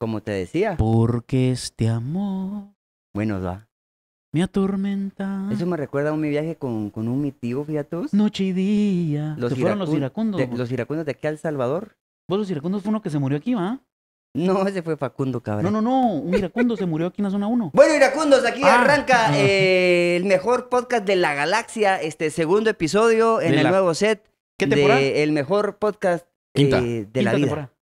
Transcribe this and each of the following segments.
Como te decía. Porque este amor. Bueno, va. Me atormenta. Eso me recuerda a mi viaje con, un mi tío, fíjate. Noche y día. Los fueron los iracundos. De, los iracundos de a El Salvador. Vos los iracundos fue uno que se murió aquí, ¿va? No, ese fue Facundo, cabrón. No, no, no. Un iracundo se murió aquí en la zona 1. Bueno, iracundos, aquí ah. arranca ah. Eh, el mejor podcast de la galaxia. Este segundo episodio en el nuevo set. ¿Qué temporada? De el mejor podcast eh, de la vida. Temporada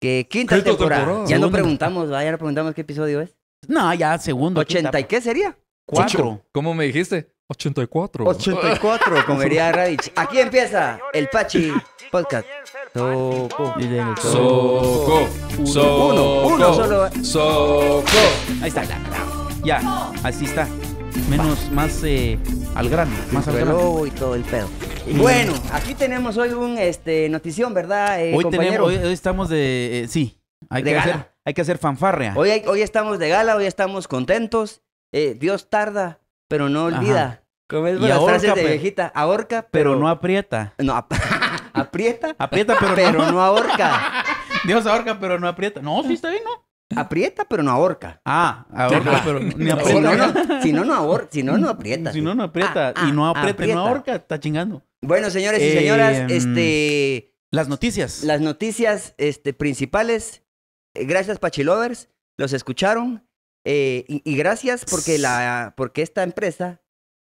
que quinta temporada. Ya no preguntamos, ya no preguntamos qué episodio es. No, ya segundo. ¿80 y qué sería? Cuatro. ¿Cómo me dijiste? 84. 84, diría Radich. Aquí empieza el Pachi Podcast. Soco. Soco. Soco. Uno, uno Soco. Ahí está. Ya, así está menos, más eh, al grano, más al grano. y todo el pedo. Bueno, aquí tenemos hoy un este, notición, ¿verdad? Eh, hoy, tenemos, hoy, estamos de. Eh, sí, hay que, hacer, hay que hacer Hoy, hoy estamos de gala, hoy estamos contentos. Eh, Dios tarda, pero no olvida. Como las frases de pues. viejita, ahorca, pero, no aprieta. No, aprieta. Aprieta, pero, no. no ahorca. Dios ahorca, pero no aprieta. No, sí está bien, ¿no? Aprieta, pero no ahorca. Ah, ahorca, pero ni aprieta. Si no, no, ahorca, si no, no aprieta. Si no, no aprieta. Ah, y no ah, aprieta, no ahorca, está chingando. Bueno, señores y señoras, em, este... Las noticias. Las noticias este, principales. Eh, gracias, Pachilovers. Los escucharon. Eh, y, gracias porque, la, porque esta empresa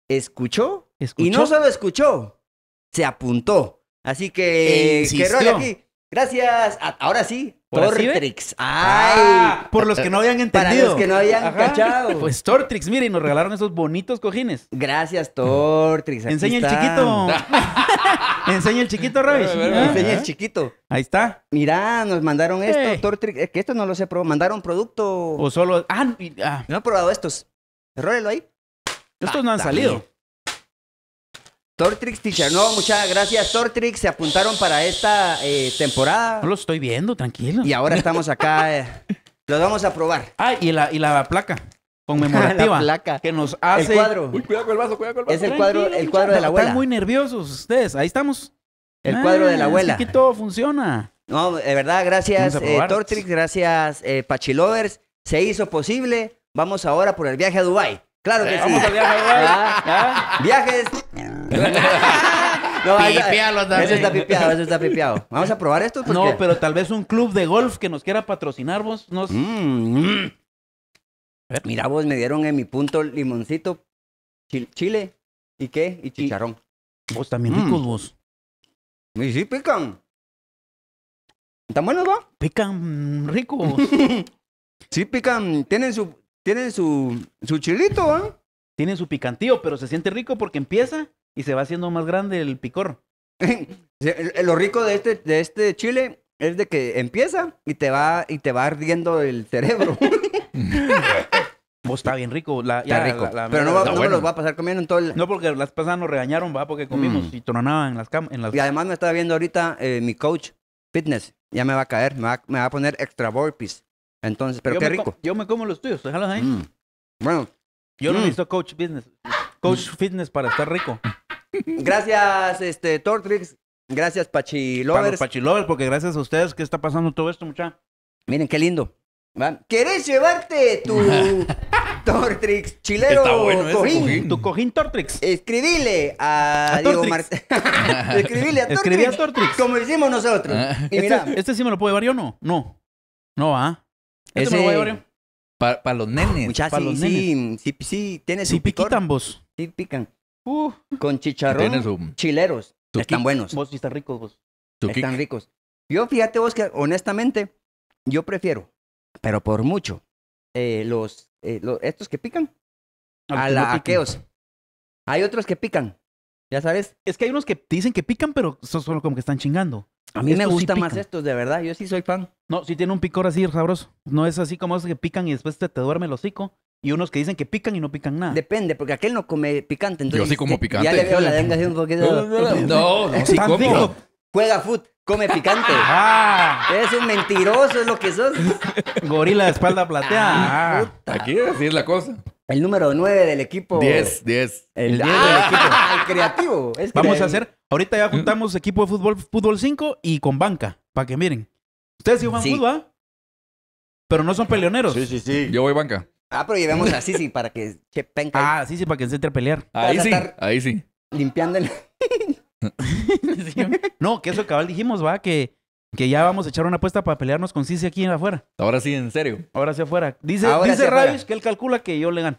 escuchó, Y no solo escuchó, se apuntó. Así que, e que aquí. Gracias. ahora sí, ¿Por Tortrix. Ay. Ah. por los que no habían entendido. Por los que no habían cachado. Pues Tortrix, miren, nos regalaron esos bonitos cojines. Gracias, Tortrix. Enseña el chiquito. Enseña el chiquito, Ravi. Enseña el chiquito. Ahí está. Mira, nos mandaron esto, Tortrix. Eh, que esto no lo sé probar. Mandaron producto. O solo. Ah, ah, no he probado estos. errórelo ahí. Estos ah, no han salido. Tortrix no, muchas gracias Tortrix, se apuntaron para esta eh, temporada. No lo estoy viendo, tranquilo. Y ahora estamos acá, eh, los vamos a probar. Ah, y la, placa conmemorativa la placa. que nos hace... El cuadro. Uy, cuidado con el vaso, cuidado con el vaso. Es el cuadro, el cuadro de la abuela. Están muy nerviosos ustedes, ahí estamos. El cuadro de la ah, abuela. Aquí todo funciona. No, de verdad, gracias eh, Tortrix, gracias Pachilovers, se hizo posible. Vamos ahora por el viaje a Dubái. Claro que eh, sí. Vamos viaje ah, ah. Viajes. Eso está pipiado, eso está pipiado. Vamos a probar esto. No, pero tal vez un club de golf que nos quiera patrocinar vos. Nos... Mm, mm. Mira, vos me dieron en mi punto limoncito, chile y qué, y chicharrón. Vos también ricos mm. vos. sí pican. ¿Están buenos vos? Pican ricos. sí pican, tienen su, tiene su, su chilito, ¿eh? Tiene su picantío, pero se siente rico porque empieza y se va haciendo más grande el picor. Lo rico de este, de este chile es de que empieza y te va, y te va ardiendo el cerebro. Vos pues está bien rico. La, está rico. pero no, va, los va a pasar comiendo en todo el... No, porque las pasadas nos regañaron, va, porque comimos mm. y tronaban en las camas. Y además me está viendo ahorita eh, mi coach fitness. Ya me va a caer. Me va, me va a poner extra burpees. Entonces, pero qué rico. yo me como los tuyos, déjalos ahí. Mm. Bueno. Yo no mm. necesito coach business, coach mm. fitness para estar rico. Gracias, este, Tortrix. Gracias, Pachilovers. Para Pachilovers, porque gracias a ustedes ¿Qué está pasando todo esto, mucha. Miren, qué lindo. ¿Van? ¿Querés llevarte tu Tortrix chilero Tu cojín Tortrix. Escribile a, Diego Martínez. Escribile a Tortrix. Escribí a Tortrix. Como hicimos nosotros. Ah. este, este sí me lo puedo llevar yo, ¿no? No. No, ¿ah? Para, los nenes. para los Sí, sí, sí, tiene vos. Sí, pican. con chicharrón, chileros. están buenos. Vos sí están ricos, vos. están ricos. Yo, fíjate vos que, honestamente, yo prefiero, pero por mucho, eh, los, eh, estos que pican, a, a la, aqueos. Hay otros que pican, ya sabes, es que hay unos que dicen que pican, pero son solo como que están chingando. A mí me gustan más estos, de verdad. Yo sí soy fan. No, sí tiene un picor así sabroso. No es así como esos que pican y después te, te duerme el hocico. Y unos que dicen que pican y no pican nada. Depende, porque aquel no come picante. Yo sí como picante. Ya le veo la denga así un poquito. No, no, sí como. Juega foot, come picante. Ah. Eres un mentiroso, es lo que sos. Gorila de espalda plateada. Ah, Aquí así es la cosa. El número 9 del equipo. 10, 10. El del equipo. El creativo. Vamos a hacer. Ahorita ya mm. juntamos equipo de fútbol, fútbol 5 y con banca, para que miren. Ustedes sí juegan fútbol, fútbol, ¿ah? Pero no son peleoneros. Sí, sí, sí. Yo voy banca. Ah, pero llevamos a Sisi para que penca. Ah, Sisi para que se entre a pelear. Ahí sí, ahí sí. Limpiando el... no, que eso cabal dijimos, va, que que ya vamos a echar una apuesta para pelearnos con Cici aquí afuera. Ahora sí, en serio. Ahora sí afuera. Dice, dice Ravish que él calcula que yo le gano.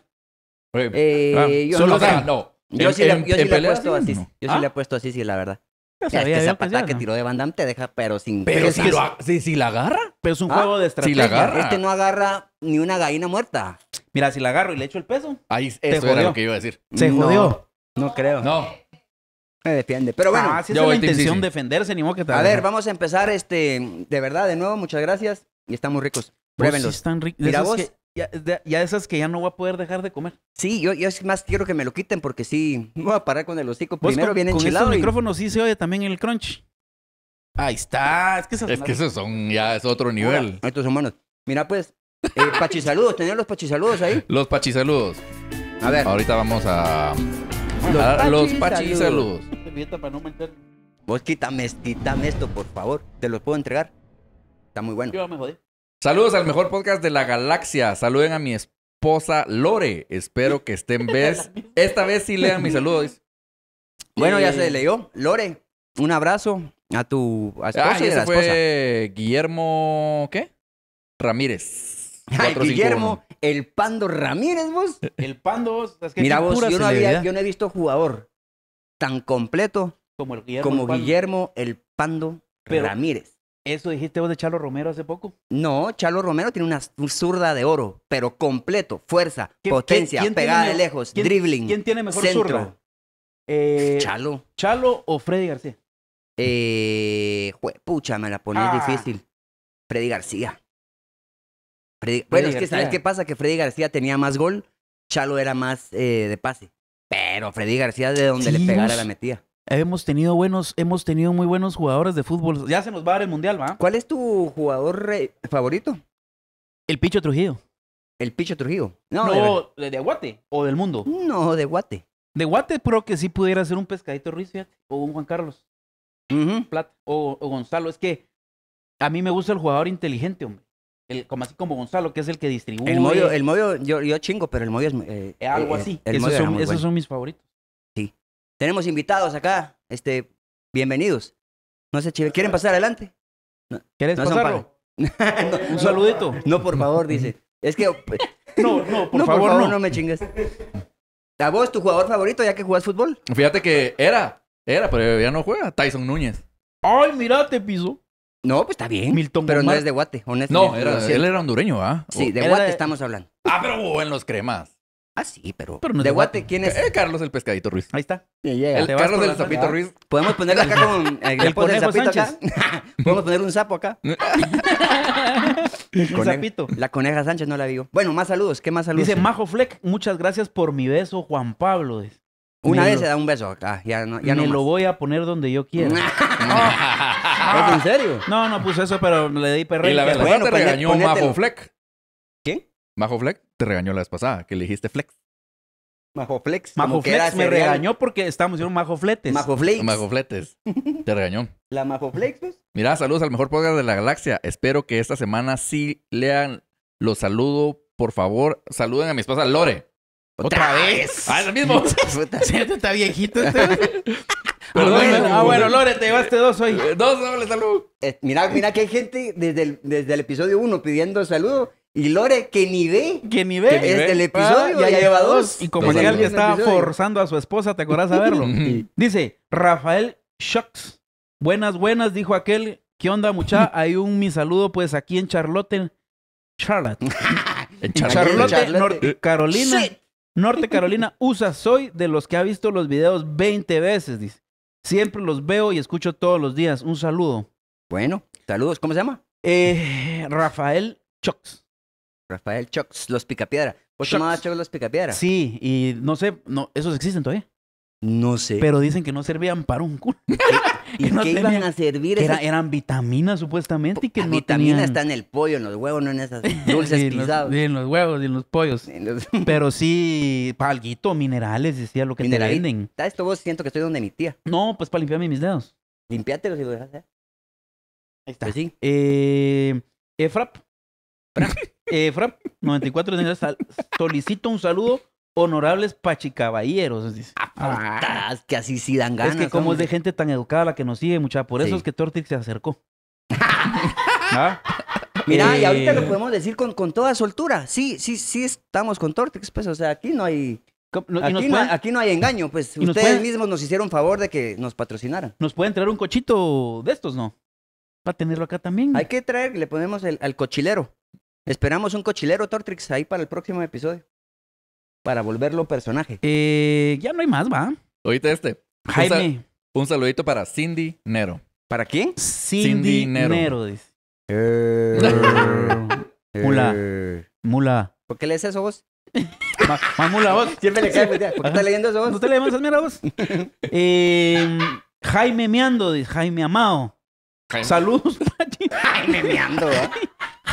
Eh, yo no, Yo sí, le, he ah. puesto a Yo sí le he puesto a Cici, la verdad. que esa patada que tiró de Van te deja, pero sin. Pero si, la agarra. Pero es un juego ah, de estrategia. Si la agarra. Este no agarra ni una gallina muerta. Mira, si la agarro y le echo el peso. Ahí, eso era lo que iba a decir. Se jodió. No creo. No. Me defiende. Pero bueno, ah, es la intención, defenderse, ni modo que te A ver, vamos a empezar, este, de verdad, de nuevo, muchas gracias. Y estamos ricos. Pruébenlos. están ricos. Mira ya, esas que ya no voy a poder dejar de comer. Sí, yo, yo más quiero que me lo quiten porque sí, voy a parar con el hocico. Primero viene enchilado. Con micrófonos sí se oye también el crunch. Ahí está. Es que es que esos son, ya es otro nivel. estos son buenos. Mira, pues, eh, pachisaludos. ¿Tenían los pachisaludos ahí? Los pachisaludos. A ver. Ahorita vamos a... Ah, los pachis, saludos. Vos quítame, esto, por favor. Te los puedo entregar. Está muy bueno. Saludos al mejor podcast de la galaxia. Saluden a mi esposa Lore. Espero que estén vez. Esta vez sí lean mis saludos. Bueno, ya eh. se leyó. Lore, un abrazo a tu ah, esposa esposa. Guillermo, ¿qué? Ramírez. Ay, Guillermo el Pando Ramírez, vos. El Pando, vos. Es que Mira vos, yo no, había, yo no, he visto jugador tan completo como, Guillermo, como el Guillermo el Pando Ramírez. ¿Eso dijiste vos de Chalo Romero hace poco? No, Chalo Romero tiene una zurda de oro, pero completo, fuerza, potencia, pegada de lejos, dribling. dribbling. ¿Quién tiene mejor zurda? Eh, Chalo. ¿Chalo o Freddy García? Eh, pucha, me la pones ah. difícil. Freddy García bueno, es que ¿sabes qué pasa? Que Freddy García tenía más gol, Chalo era más eh, de pase. Pero Freddy García de donde le pegara la metía. Hemos tenido buenos, hemos tenido muy buenos jugadores de fútbol. Ya se nos va a dar el mundial, ¿va? ¿Cuál es tu jugador eh, favorito? El Picho Trujillo. El Picho Trujillo. No, de, Guate o del mundo. No, de Guate. De Guate pero que sí pudiera ser un pescadito Ruiz, fíjate, o un Juan Carlos. o Gonzalo. Es que a mí me gusta el jugador inteligente, hombre como así como Gonzalo, que es el que distribuye. El Moyo, el yo, chingo, pero el Moyo es... Eh, eh, algo eh, así. esos, son, mis favoritos. Sí. Tenemos invitados acá, este, bienvenidos. No sé, chive, ¿quieren pasar adelante? No, ¿Quieres no un saludito. No, por favor, dice. Es que... no, no, por, favor, no. no me chingues. ¿A vos, tu jugador favorito, ya que jugás fútbol? Fíjate que era, era, pero ya no juega, Tyson Núñez. Ay, te piso. No, pues está bien. Milton Pero no es de Guate, honestamente. No, él era hondureño, ¿ah? Sí, de Guate estamos hablando. Ah, pero en los cremas. Ah, sí, pero. de Guate, ¿quién es? Eh, Carlos el pescadito Ruiz. Ahí está. El Carlos el del Zapito Ruiz. Podemos ponerle acá con El acá. Podemos poner un sapo acá. Un sapito. La coneja Sánchez no la digo. Bueno, más saludos. ¿Qué más saludos? Dice Majo Fleck, muchas gracias por mi beso, Juan Pablo. Una vez se da un beso acá. Ya no, ya no me lo voy a poner donde yo quiera. Ah. en serio? No, no puse eso, pero le di perreo. Y la verdad te pues regañó Majo Fleck. ¿Quién? Majo Fleck te regañó la vez pasada, que le dijiste Flex. Majo Flex. Majo Flex me regañó porque estábamos Majo Flex. Majo Fletes. Te regañó. La Majo pues. Mira, saludos al mejor podcast de la galaxia. Espero que esta semana sí lean. Los saludo, por favor. Saluden a mi esposa Lore. Otra, vez. Ah, mismo. Está viejito este ah, bueno, Lore, te llevaste dos hoy. Eh, dos dobles saludos. Eh, mira, mira que hay gente desde el, desde el episodio uno pidiendo saludo. Y Lore, que ni ve. Que ni ve. el ah, episodio ya, lleva dos. Y como si alguien estaba forzando a su esposa, ¿te acordás a verlo? Dice, Rafael Shucks. Buenas, buenas, dijo aquel. ¿Qué onda, mucha? Hay un mi saludo, pues, aquí en Charlotte. Charlotte. en Charlotte, Norte eh. Carolina. Norte Carolina, USA. Soy de los que ha visto los videos 20 veces, dice. Siempre los veo y escucho todos los días. Un saludo. Bueno, saludos. ¿Cómo se llama? Eh, Rafael Chox. Rafael Chox, los Picapiedra. ¿Vos se Chox los Picapiedra? Sí, y no sé, no, ¿esos existen todavía? No sé. Pero dicen que no servían para un culo. ¿Y, qué iban a servir? eran vitaminas supuestamente y que la ah, vitamina está en el pollo, en los huevos, no en esas dulces pisados. en los huevos y en los pollos. Pero sí, palguito, minerales, decía lo que te venden. Ah, esto vos siento que estoy donde mi tía. No, pues para limpiarme mis dedos. Limpiátelos y lo dejas Ahí está. Pues eh, Efrap. Efrap, 94 solicito un saludo Honorables pachicaballeros. Dice. Ah, ah. que así sí dan ganas. Es que como es de gente tan educada la que nos sigue, mucha. Por eso es que Tortix se acercó. ¿Ah? Mira, y ahorita lo eh. podemos decir con, con toda soltura. Sí, sí, sí estamos con Tortix, pues. O sea, aquí no hay... aquí, no, hay engaño, pues ustedes mismos nos hicieron favor de que nos patrocinaran. ¿Nos pueden traer un cochito de estos, no? Para tenerlo acá también. Hay que traer, le ponemos al cochilero. Esperamos un cochilero, Tortrix, ahí para el próximo episodio para volverlo personaje. Eh, ya no hay más, va. Oíste este. Jaime. Un, saludito para Cindy Nero. ¿Para quién? Cindy, Cindy Nero. dice. Eh, mula. Eh. Mula. ¿Por qué lees eso vos? Más mula vos. Siempre le cae, pues, ¿Por qué estás leyendo eso vos? ¿No te leemos esas mierda vos? eh, Jaime Meando dice. Jaime Amado. Saludos, Jaime Meando, ¿eh?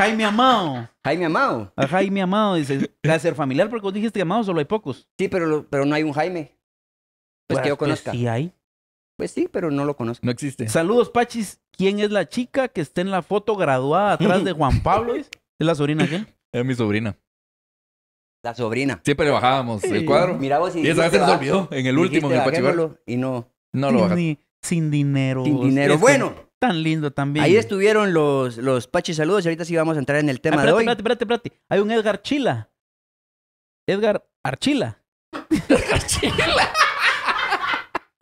Jaime Amado. Jaime Amado. A Jaime Amado, dice. Va a ser familiar porque vos dijiste que Amado solo hay pocos. Sí, pero, pero no hay un Jaime. Pues, pues que yo conozca. sí hay. Pues sí, pero no lo conozco. No existe. Saludos, Pachis. ¿Quién es la chica que está en la foto graduada atrás de Juan Pablo? ¿Es la sobrina qué? Es mi sobrina. La sobrina. Siempre le bajábamos el cuadro. y, esa vez se nos olvidó en el último, en el Y no. No lo bajamos. Sin dinero. Sin dinero. Bueno tan lindo también. Ahí estuvieron los, los Pachi Saludos y ahorita sí vamos a entrar en el tema ah, de hoy. Espérate, espérate, espérate. Hay un Edgar Chila. Edgar Archila. Edgar Chila.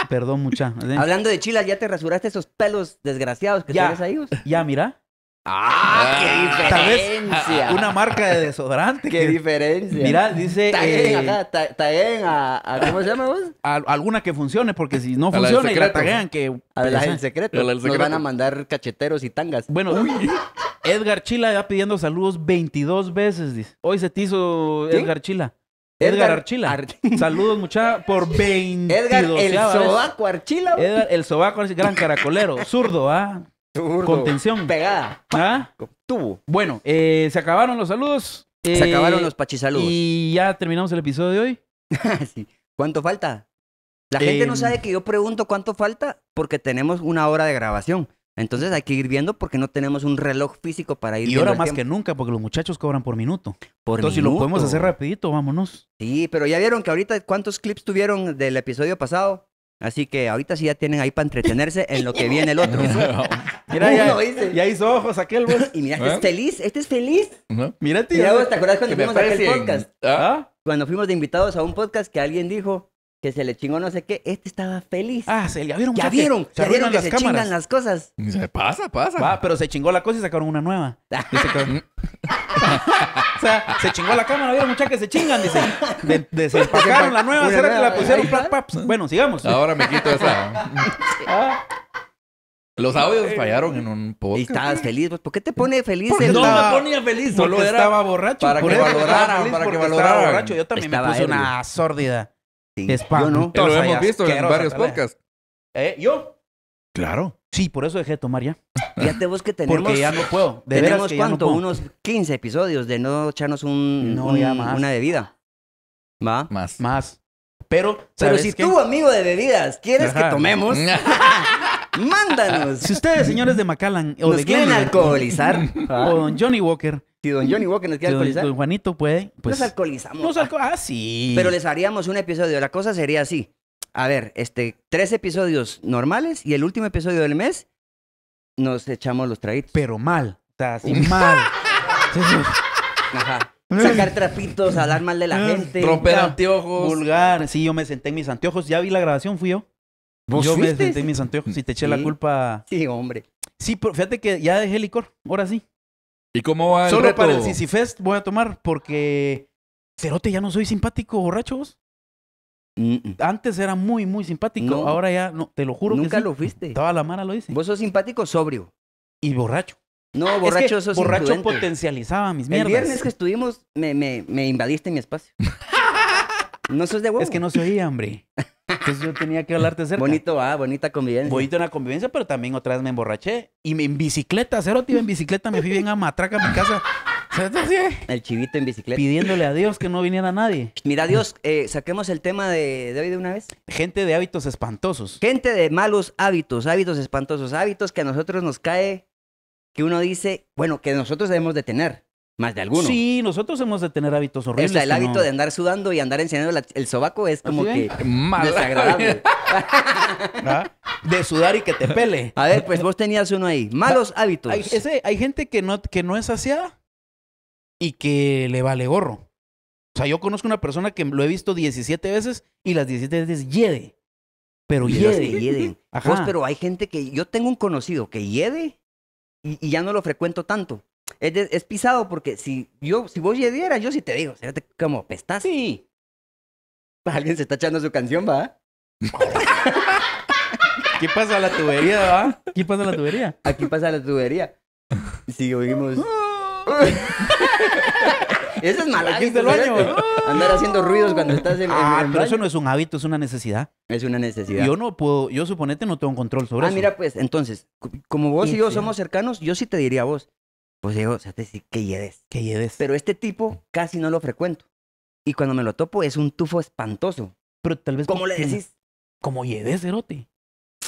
Perdón, mucha. Hablando de Chila, ¿ya te rasuraste esos pelos desgraciados que ya, tienes ahí? Ya, mira. ¡Ah! ¡Qué ah. diferencia! una marca de desodorante. ¡Qué diferencia! Mira, dice. Taguen eh, acá, a, ¿Cómo se llama vos? alguna que funcione, porque si no funciona y la taguean, que. A la secreto. La Nos van a mandar cacheteros y tangas. Bueno, Edgar Chila ya pidiendo saludos 22 veces, dice. Hoy se te hizo Edgar Chila. Edgar, Archila. Saludos, muchacha, por 22 Edgar, el sobaco Archila. Edgar, el sobaco gran caracolero. Zurdo, ¿ah? Contención. Pegada. ¿Ah? Tuvo. Bueno, eh, se acabaron los saludos. se eh, acabaron los pachisaludos. Y ya terminamos el episodio de hoy. ¿Cuánto falta? La gente no em, sabe que yo pregunto cuánto falta porque tenemos una hora de grabación. Entonces hay que ir viendo porque no tenemos un reloj físico para ir viendo. Y ahora más que nunca, porque los muchachos cobran por minuto. Por Entonces, si lo podemos hacer rapidito, vámonos. Sí, pero ya vieron que ahorita cuántos clips tuvieron del episodio pasado. Así que ahorita sí ya tienen ahí para entretenerse en lo que viene el otro. Mira, ya, hizo ojos aquel, güey. Y mira, ¿Eh? este es feliz, este es feliz. Mira, tío. ¿te acuerdas cuando fuimos a aquel podcast? Ah. ¿Ah? Cuando fuimos de invitados a un podcast que alguien dijo que se le chingó no sé qué, este estaba feliz. Ah, se ya vieron. Ya vieron, se ya vieron que se chingan las cosas. Se pasa, pasa. Va, pero se chingó la cosa y sacaron una nueva. o sea, se chingó la cámara, vieron muchachos que se chingan, dice. De, desempacaron la nueva, será que la pusieron plat Bueno, sigamos. Ahora me quito esa. ah. Los audios eh, fallaron en un podcast. Y estabas pues, feliz, ¿por qué te pone feliz? no me ponía feliz, solo porque estaba borracho. Para que valoraran, para que valoraran. Yo también me puse una sórdida. Sí. Eh, lo hemos visto en varios podcasts. ¿Eh? ¿Yo? Claro. Sí, por eso dejé de tomar ya. Ya tenemos que tener. Porque ya no puedo. tenemos, ¿cuánto? Unos 15 episodios de no echarnos un, una bebida. ¿Va? Más. Más. Pero, pero si tú, amigo de bebidas, quieres que tomemos, Mándanos. Si ustedes, señores de Macallan, nos quieren alcoholizar. o don Johnny Walker. Si don Johnny Walker nos quiere alcoholizar. Juanito puede. Pues, nos ah. alcoholizamos. ah, sí. Pero les haríamos un episodio. La cosa sería así. A ver, este, tres episodios normales y el último episodio del mes nos echamos los traidores, Pero mal. O así mal. Sacar trapitos, hablar mal de la ah, gente. Romper anteojos. Vulgar. Sí, yo me senté en mis anteojos. Ya vi la grabación, fui yo. Yo me senté mis anteojos y te eché la culpa. Sí, hombre. Sí, pero fíjate que ya dejé licor, ahora sí. ¿Y cómo va el Solo para el Sisyfest voy a tomar porque Cerote ya no soy simpático, borrachos. Antes era muy, muy simpático. Ahora ya, no, te lo juro Nunca lo fuiste. estaba la mara lo dice. Vos sos simpático sobrio. Y borracho. No, borracho es que Borracho potencializaba mis mierdas. El viernes que estuvimos, me, me, me invadiste mi espacio. no sos de huevo. Es que no se oía, hombre. Entonces yo tenía que hablarte cerca. Bonito, ah, bonita convivencia. Bonito una convivencia, pero también otra vez me emborraché. Y en bicicleta, cero tío, en bicicleta me fui bien a matraca a mi casa. El chivito en bicicleta. Pidiéndole a Dios que no viniera nadie. Mira, Dios, eh, saquemos el tema de, de, hoy de una vez. Gente de hábitos espantosos. Gente de malos hábitos, hábitos espantosos, hábitos que a nosotros nos cae, que uno dice, bueno, que nosotros debemos de tener. Más de alguno. Sí, nosotros hemos de tener hábitos horribles. O el hábito de andar sudando y andar enseñando el sobaco es como que desagradable. ¿Ah? De sudar y que te pele. A ver, pues vos tenías uno ahí. Malos hábitos. Hay, gente que no, que no es saciada y que le vale gorro. O sea, yo conozco una persona que lo he visto 17 veces y las 17 veces yede. Pero yede. pero hay gente que... Yo tengo un conocido que yede y ya no lo frecuento tanto es, pisado porque si yo, si vos ya yo sí te digo, como pestas. Sí. Alguien se está echando su canción, va. ¿Qué pasa la tubería, va? ¿Qué pasa la tubería? Aquí pasa la tubería. Si oímos. Eso es malo. Andar haciendo ruidos cuando estás en, ah, pero eso no es un hábito, es una necesidad. Es una necesidad. Yo no puedo, yo suponete no tengo control sobre ah, eso. Ah, mira, pues, entonces, como vos y yo somos cercanos, yo sí te diría a vos, pues digo, o sea, te decir, que yedes. Que yedes. Pero este tipo casi no lo frecuento. Y cuando me lo topo es un tufo espantoso. Pero tal vez... ¿Cómo le decís? Como yedes, Erote.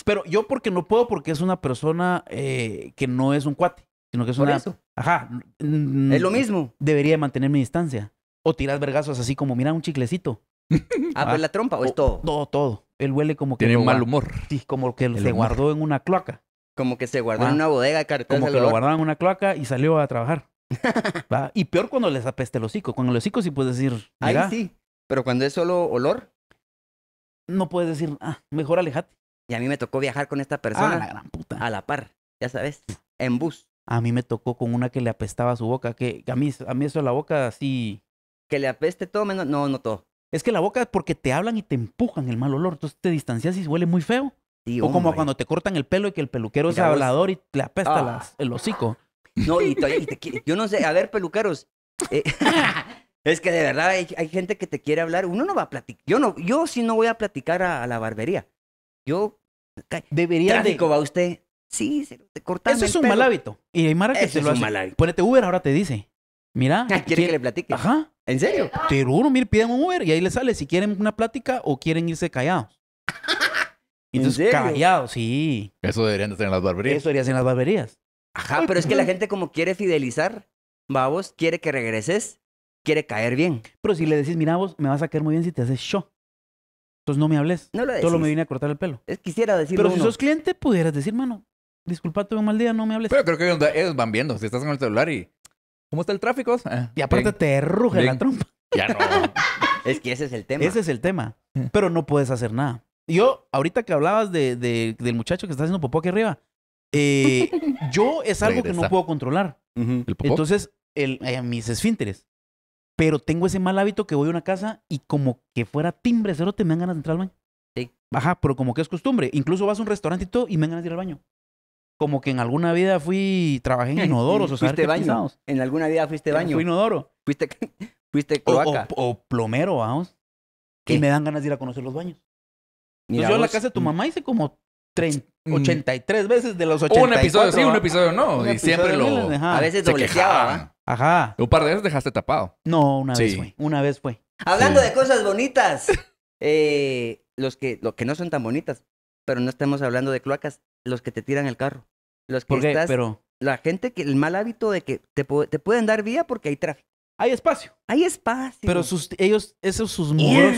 Pero yo porque no puedo porque es una persona eh, que no es un cuate, sino que es un. una... Eso. Ajá. Es lo mismo. Debería mantener mi distancia. O tirar vergazos así como, mira, un chiclecito. ah, pues ah. la trompa o, es todo. Todo, todo. Él huele como que... Tiene un mal humor. Sí, como que se guardó en una cloaca. Como que se guardó en ah. una bodega de cartón. Como que lo guardaban en una cloaca y salió a trabajar. Y peor cuando les apeste el hocico. cuando el hocico sí puedes decir. Ahí sí. Pero cuando es solo olor. No puedes decir, ah, mejor alejate. Y a mí me tocó viajar con esta ah, persona. la gran puta. A la par, ya sabes, en bus. A mí me tocó con una que le apestaba su boca, que, a, mí, a mí eso de la boca así... Que le apeste todo menos... No, no todo. Es que la boca porque te hablan y te empujan el mal olor, entonces te distancias y huele muy feo o como cuando te cortan el pelo y que el peluquero es hablador y le apesta ah. el hocico. No, y, te, yo no sé, a ver, peluqueros. Eh, es que de verdad hay, gente que te quiere hablar. Uno no va a platicar. Yo no, yo sí no voy a platicar a, la barbería. Yo debería de... va usted. Sí, se te cortan Eso es un mal hábito. Y hay Mara que lo un Ponete Uber ahora te dice. Mira, ¿quiere, que le platique? Ajá. ¿En serio? Pero uno mira, piden un Uber y ahí le sale si quieren una plática o quieren irse callados. Y entonces, callado, sí. Eso deberían estar en las barberías. Eso deberías en las barberías. Ajá, pero es que la gente como quiere fidelizar, babos, quiere que regreses, quiere caer bien. Pero si le decís, mira vos, me vas a caer muy bien si te haces show. Entonces no me hables. No lo Solo me vine a cortar el pelo. quisiera decir Pero si sos cliente, pudieras decir, mano, disculpa, tuve un mal día, no me hables. Pero creo que ellos van viendo, si estás con el celular y... ¿Cómo está el tráfico? Ah, y aparte te ruge la trompa. Ya no. es que ese es el tema. Ese es el tema. Pero no puedes hacer nada. Yo, ahorita que hablabas de, del muchacho que está haciendo popó aquí arriba, eh, yo es algo que no puedo controlar. Entonces, eh, mis esfínteres. Pero tengo ese mal hábito que voy a una casa y como que fuera timbre, cero te me dan ganas de entrar al baño. Sí. Ajá, pero como que es costumbre. Incluso vas a un restaurante y y me dan ganas de ir al baño. Como que en alguna vida fui, trabajé en inodoros. o En alguna vida fuiste baño. Fui inodoro. Fuiste, fuiste O, plomero, vamos. Y me dan ganas de ir a conocer los baños yo en la casa de tu mm. mamá hice como 83 mm. veces de los 84. Un episodio sí, un episodio no. y siempre lo... a veces dobleteaba. Ajá. Un par de veces dejaste tapado. No, una vez fue. Una vez fue. Hablando de cosas bonitas. eh, los que, lo que no son tan bonitas, pero no estamos hablando de cloacas, los que te tiran el carro. Los que ¿Por pero... La gente que el mal hábito de que te, te pueden dar vía porque hay tráfico hay espacio. Hay espacio. Pero sus, ellos, esos sus muros.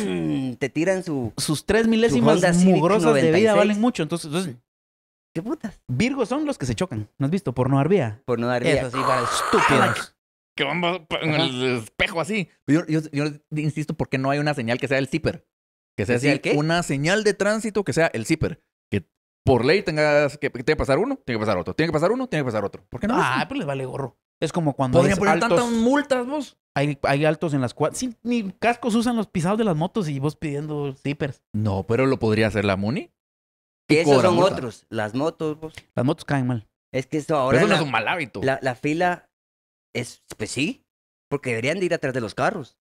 Te tiran Sus tres milésimas de vida valen mucho. Entonces, ¿Qué putas? Virgos son los que se chocan. ¿No has visto? Por no dar vía. Por no dar vía. Eso sí, estúpidos. Ah, que vamos en el espejo así. Yo, insisto, porque no hay una señal que sea el zipper. Que sea así, una señal de tránsito que sea el zipper. Que por ley tengas que, que pasar uno, tiene que pasar otro. Tiene que pasar uno, tiene que pasar otro. ¿Por qué no? Ah, pero pues le vale gorro. Es como cuando. Podrían poner tantas multas, vos. Hay, hay altos en las cuales. ni cascos usan los pisados de las motos y vos pidiendo zippers. No, pero lo podría hacer la Muni. Y esos son otros. Las motos, vos. Las motos caen mal. Es que eso ahora. Pero eso no es un mal hábito. La, fila es. Pues sí. Porque deberían de ir atrás de los carros.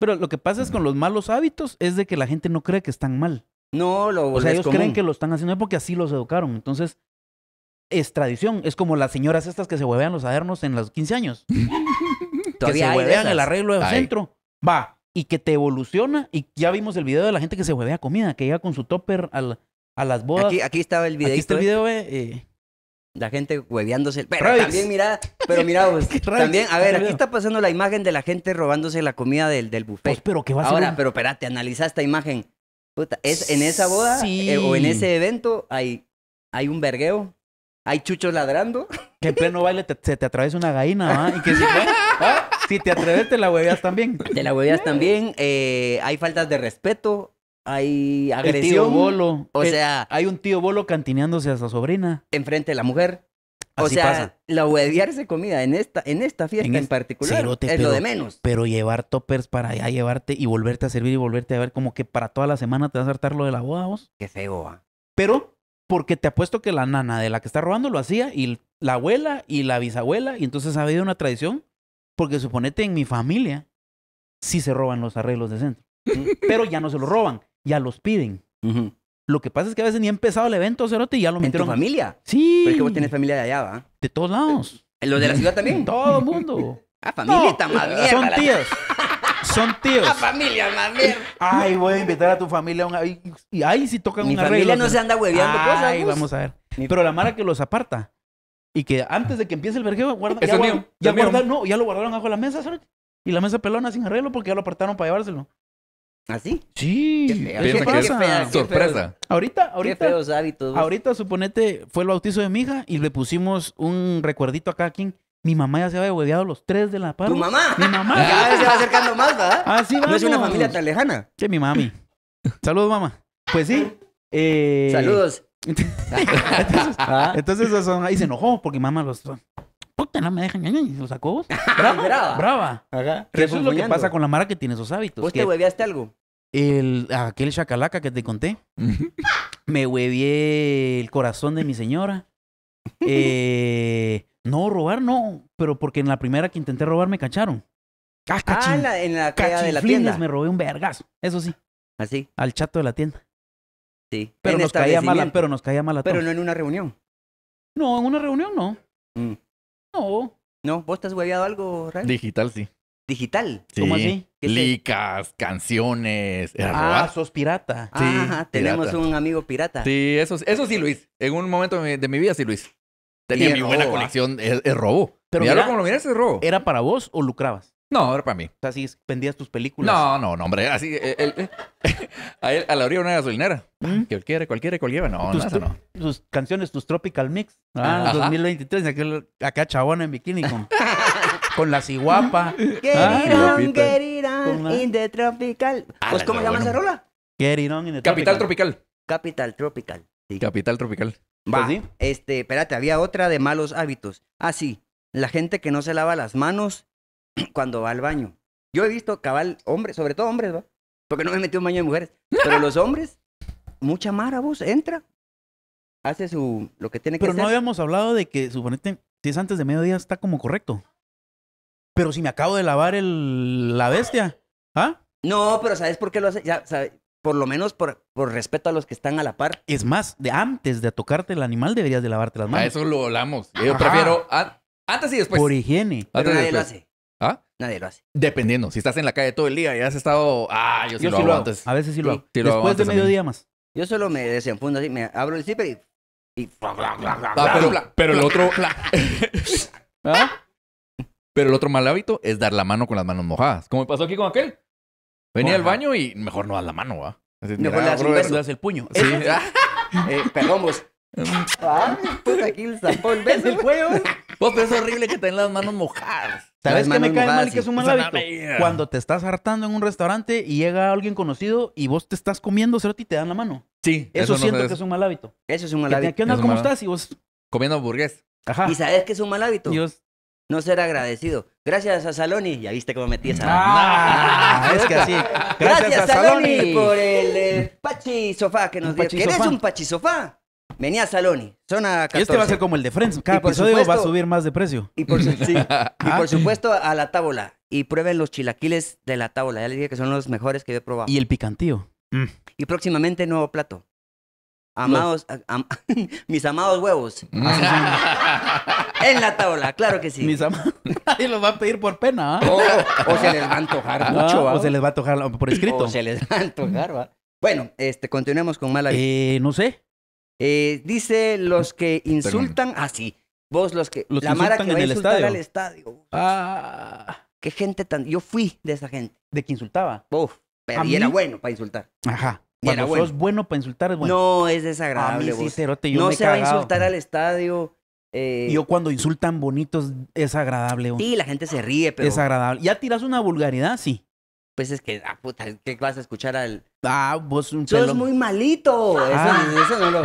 Pero lo que pasa es con los malos hábitos es de que la gente no cree que están mal. No, lo O sea, ellos creen que lo están haciendo porque así los educaron. Entonces, es tradición. Es como las señoras estas que se huevean los adernos en los 15 años. que se huevean el arreglo del centro. Va. Y que te evoluciona. Y ya vimos el video de la gente que se huevea comida, que llega con su topper a las bodas. Aquí, estaba el video. Aquí está el video, eh, La gente hueveándose. Pero también, mira, pero mira, pues, también, a ver, aquí está pasando la imagen de la gente robándose la comida del, del buffet. Pues, pero que va Ahora, pero espérate, analiza esta imagen. es, en esa boda eh, o en ese evento hay, hay un vergueo hay chuchos ladrando. Que en pleno baile te, se te atraviesa una gallina, ¿ah? Y que si, te atreves, te la hueveas también. Te la hueveas también. Eh, hay faltas de respeto. Hay agresión. El tío bolo. O sea. Hay un tío bolo cantineándose a su sobrina. Enfrente de la mujer. O sea, la huevearse comida en esta, en esta fiesta en, particular es lo de menos. Pero llevar toppers para allá, llevarte y volverte a servir y volverte a ver, como que para toda la semana te vas a hartar lo de la boda, vos. Qué feo, va Pero porque te apuesto que la nana de la que está robando lo hacía y la abuela y la bisabuela. Y entonces ha habido una tradición. Porque suponete en mi familia sí se roban los arreglos de centro. Pero ya no se los roban, ya los piden. Lo que pasa es que a veces ni ha empezado el evento, Cerote, y ya lo metieron. ¿En tu familia? Sí. Pero vos tienes familia de allá, ¿va? De todos lados. ¿En ¿Los de la ciudad también? Todo el mundo. Ah, familia Son tíos. son tíos. La familia, mami. Ay, voy a invitar a tu familia a Y, ahí sí si tocan una Mi familia no se anda hueveando Ay, pues. vamos a ver. Pero la Mara que los aparta. Y que antes de que empiece el vergeo, guarda, ya, ya, no, ya lo guardaron bajo la mesa, ¿sabes? Y la mesa pelona sin arreglo porque ya lo apartaron para llevárselo. ¿Así? ¿Ah, sí. Sí. Sorpresa. ahorita, ahorita. Qué feos hábitos. Ahorita, suponete, fue el bautizo de mi hija y le pusimos un recuerdito acá a quien mi mamá ya se había hueveado los tres de la par. ¿Tu mamá? Mi mamá. Ya se va acercando más, ¿verdad? Ah, sí, va. No es una familia tan lejana. Que mi mami. Saludos, mamá. Pues sí. Eh, Saludos. entonces, ah. ahí se enojó porque mamá los puta, no me dejan y los sacó. Brava. Brava. brava. Ajá. Eso es lo que pasa con la mara que tiene esos hábitos. ¿Vos te hueveaste algo? El, aquel chacalaca que te conté. me huevié el corazón de mi señora. eh, no, robar no, pero porque en la primera que intenté robar me cacharon. Ah, en la, calle de la tienda. me robé un vergazo, eso sí. Así. ¿Ah, Al chato de la tienda. Sí. Pero nos caía mal pero nos caía Pero no en una reunión. No, en una reunión no. Mm. No. No, ¿vos estás has algo, real? Digital, sí. ¿Digital? Sí. ¿Cómo así? Licas, canciones. Ah, sos pirata. Ajá, tenemos un amigo pirata. Sí, eso, eso sí, Luis. En un momento de mi vida, sí, Luis. Tenía mi buena colección, es, robo. Pero mira, como lo miras, es robo. ¿Era para vos o lucrabas? No, era para mí. O sea, si vendías tus películas. No, no, no, hombre. Así, eh, eh, eh, a, la orilla una gasolinera. ¿Mm? Cualquiera, cualquiera, cualquiera. No, no, no. Tus canciones, tus Tropical Mix. Ah, 2023. Aquel, acá chabona en bikini con, la ciguapa. Ah, Get in the tropical. pues, ¿cómo se llama rola? Get in the Capital tropical. Capital Tropical. Capital Tropical. Va, este, espérate, había otra de malos hábitos. Ah, sí, la gente que no se lava las manos cuando va al baño. Yo he visto cabal, hombres, sobre todo hombres, ¿va? Porque no me he metido en baño de mujeres. Pero los hombres, mucha mara, entra, hace su, lo que tiene que hacer. Pero no habíamos hablado de que, suponete, si es antes de mediodía, está como correcto. Pero si me acabo de lavar el, la bestia, ¿ah? No, pero ¿sabes por qué lo hace? Ya, ¿sabes? por lo menos por, respeto a los que están a la par. Es más, de antes de tocarte el animal deberías de lavarte las manos. A eso lo hablamos. Yo prefiero antes y después. Por higiene. nadie lo hace. ¿Ah? Nadie lo hace. Dependiendo. Si estás en la calle todo el día y has estado. Ah, yo sí, lo, hago antes. A veces sí lo hago. después de mediodía más. Yo solo me desenfundo así, me abro el zipper y. Ah, pero, pero el otro. ¿Ah? Pero el otro mal hábito es dar la mano con las manos mojadas. Como me pasó aquí con aquel. Venía al baño y mejor no a la mano, ¿va? Mejor le ah, das un le das el puño. Sí. Eh, perdón, vos. Ah, pues aquí el zapón, ¿ves el cuello? Vos, pero es horrible que tengas las manos mojadas. ¿Sabes qué me cae mal y que es un mal hábito? Cuando te estás hartando en un restaurante y llega alguien conocido y vos te estás comiendo cerote y te dan la mano. Sí. Eso, siento que es un mal hábito. Eso es un mal hábito. ¿Qué onda? ¿Cómo estás? Y vos, Comiendo hamburgués. ajá. ¿Y sabes qué es un mal hábito? Dios. No ser agradecido. Gracias a Saloni. Ya viste cómo metí esa. Ah, es que así. Gracias, a Saloni, por el pachisofá eh, Pachi Sofá que nos dio. ¿Querés un Pachi Sofá? Venía a Saloni. Zona 14. Y este va a ser como el de Friends. Cada episodio va a subir más de precio. Y por, ah. supuesto a la tabla Y prueben los chilaquiles de la tábola. Ya les dije que son los mejores que he probado. Y el picantío. Y próximamente nuevo plato. Amados, mis amados huevos. en la tabla, claro que sí. Mis amados. los va a pedir por pena. ¿ah? O, se les va a antojar ah, mucho. ¿ah? O se les va a antojar por escrito. O se les va a antojar, ¿va? Bueno, este, continuemos con mala. Eh, no sé. Eh, dice los que insultan así. sí, Vos los que la mara que va a insultar al estadio. Ah. Qué gente tan. Yo fui de esa gente. De que insultaba. y era bueno para insultar. Ajá. Cuando bueno. sos bueno para insultar es bueno. No, es desagradable. A no se va a insultar al estadio. Eh. Yo cuando insultan bonitos es agradable. Sí, la gente se ríe, pero... Es agradable. Ya tiras una vulgaridad, sí. Pues es que, ah, puta, ¿qué vas a escuchar al...? Ah, vos un pelo... ¡Sos muy malito! Eso, ah. eso, no lo...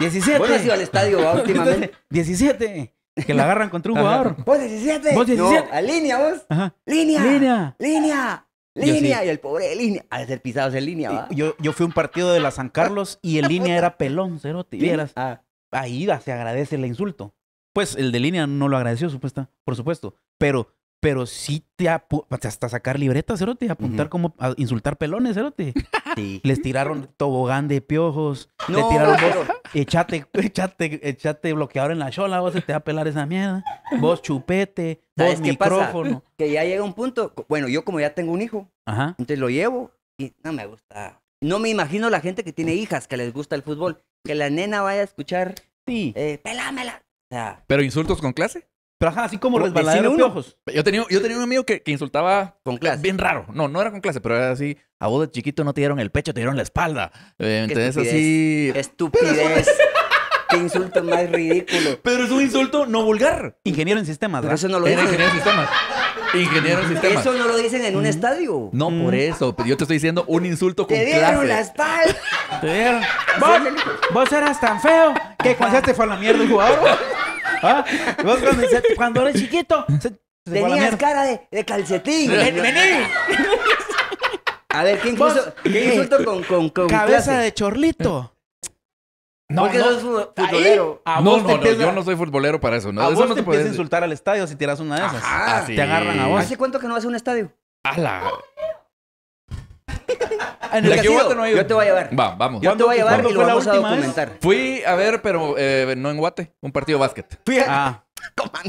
17. Vos has ido al estadio últimamente. 17. Que la agarran contra un jugador. Vos 17. Vos 17. a línea vos. Línea. Línea. Línea. Línea y el pobre de línea. Ha de ser pisados en línea, Yo, yo fui a un partido de la San Carlos y en línea era pelón, cerote. Ah. Ahí se agradece el insulto. Pues el de línea no lo agradeció, supuesta, por supuesto. Pero pero sí te hasta sacar libretas, cerote, apuntar como a insultar pelones, cerote. Sí. Les tiraron tobogán de piojos, no, le tiraron echate, echate, bloqueador en la chola, vos se te va a pelar esa mierda. Vos chupete, vos micrófono. Que ya llega un punto, bueno, yo como ya tengo un hijo, entonces lo llevo y no me gusta. No me imagino la gente que tiene hijas que les gusta el fútbol, que la nena vaya a escuchar, sí. Eh, pelámela. O sea, pero insultos con clase. Pero así como resbaladero de ojos. Yo tenía, un amigo que, insultaba con clase. Bien raro. No, no era con clase, pero era así. A vos de chiquito no te dieron el pecho, te dieron la espalda. Eh, entonces así. Estupidez. Qué insulto más ridículo. Pero es un insulto no vulgar. Ingeniero en sistemas. eso no lo Era dicen. ingeniero en sistemas. Ingeniero en sistemas. Eso no lo dicen en un mm. estadio. No, por mm. eso. Yo te estoy diciendo un insulto con clase. Te dieron la espalda. Te dieron. ¿Vos, eras tan feo que cuando te fue a la mierda el jugador. Ah, cuando, eres chiquito, tenías cara de, calcetín. Ven, vení. A ver, quién incluso, con, Cabeza de chorlito. No, Porque no, futbolero. ¿Eh? no, no, yo no soy futbolero para eso. No, a eso no te, puedes insultar al estadio si tiras una de esas. Ah, te agarran a vos. ¿Hace cuánto que no vas un estadio? ¡Hala! en el Guate no hay... Yo te voy a llevar. Va, vamos. Yo te voy a llevar y lo vamos a documentar. Vez? Fui a ver, pero eh, no en Guate, un partido de básquet. Fui a... Ah.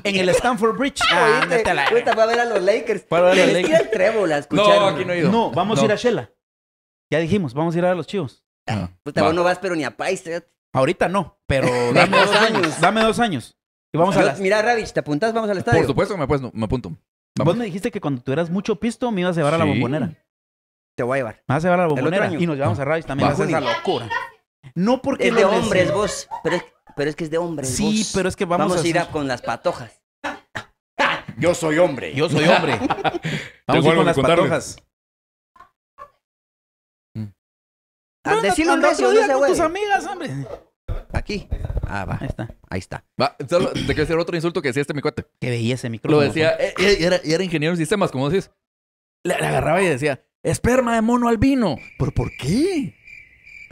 En el Stanford Bridge. Ah, para ah, ver a los Lakers. Para ver a los Lakers. trébol, no, aquí no he ido. No, vamos a ir a Shela. Ya dijimos, vamos a ir a los chivos. Pues puta, no vas, pero ni a Pais. Ahorita no, pero dame dos años. Dame dos años. Y vamos a las... Mira, Ravich, ¿te apuntas? Vamos al estadio. Por supuesto que me, apuesto, me apunto. Vos me dijiste que cuando tuvieras mucho pisto me ibas a llevar a la bombonera. Te voy a llevar. Me vas a llevar a la bombonera y nos llevamos a Rice también. Es esa locura. No porque... Es de hombres vos, pero es, que es de hombres Sí, pero es que vamos, vamos a ir a con las patojas. Yo soy hombre. Yo soy hombre. vamos a ir con las patojas. Mm. Ah, al decirlo un día con tus amigas, hombre. Aquí. Ah, va. Ahí está. Ahí está. Va, solo te quiero decir otro insulto que decía este mi cuate. veía ese micrófono. Lo decía, eh, eh, era, era ingeniero en sistemas, como decís. le agarraba y decía, Esperma de mono albino. ¿Pero por qué?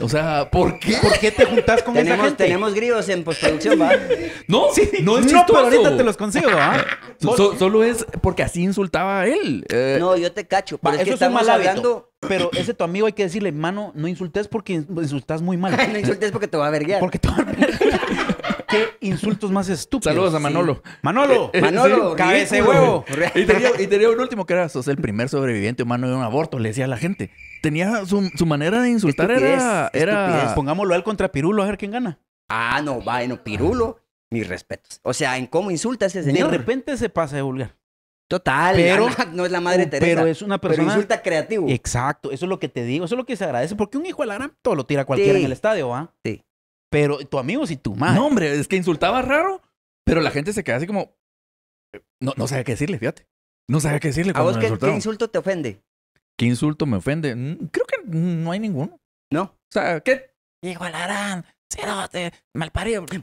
O sea, ¿por qué? ¿Por qué te juntás con esa gente? Tenemos grillos en postproducción, ¿va? No, sí, no es chistoso. ahorita te los consigo, ¿va? solo es porque así insultaba a él. Eh. no, yo te cacho. Pero que estamos es mal hablando... Pero ese tu amigo hay que decirle, mano, no insultes porque insultas muy mal. no insultes porque te va a verguear. Porque te va a verguear insultos más estúpidos. Saludos a Manolo. Manolo, eh, eh, Manolo, cabeza de huevo. Y tenía, un último que era, sos el primer sobreviviente humano de un aborto, le decía a la gente. Tenía su, manera de insultar era, era... Pongámoslo al contra Pirulo a ver quién gana. Ah, no, bueno, Pirulo, mis respetos. O sea, en cómo insulta a ese señor. De repente se pasa de vulgar. Total, pero, no es la madre Teresa. Pero es una persona. Pero insulta creativo. Exacto, eso es lo que te digo, eso es lo que se agradece, porque un hijo de la gran todo lo tira cualquiera en el estadio, ¿ah? Sí pero tu amigo y tu madre. No, hombre, es que insultaba raro, pero la gente se queda así como. Eh, no, no sabía qué decirle, fíjate. No sabía qué decirle. ¿A vos qué, insulto te ofende? ¿Qué insulto me ofende? Mm, creo que no hay ninguno. No. O sea, ¿qué? Igualarán, cerote, malparido. ¿Qué?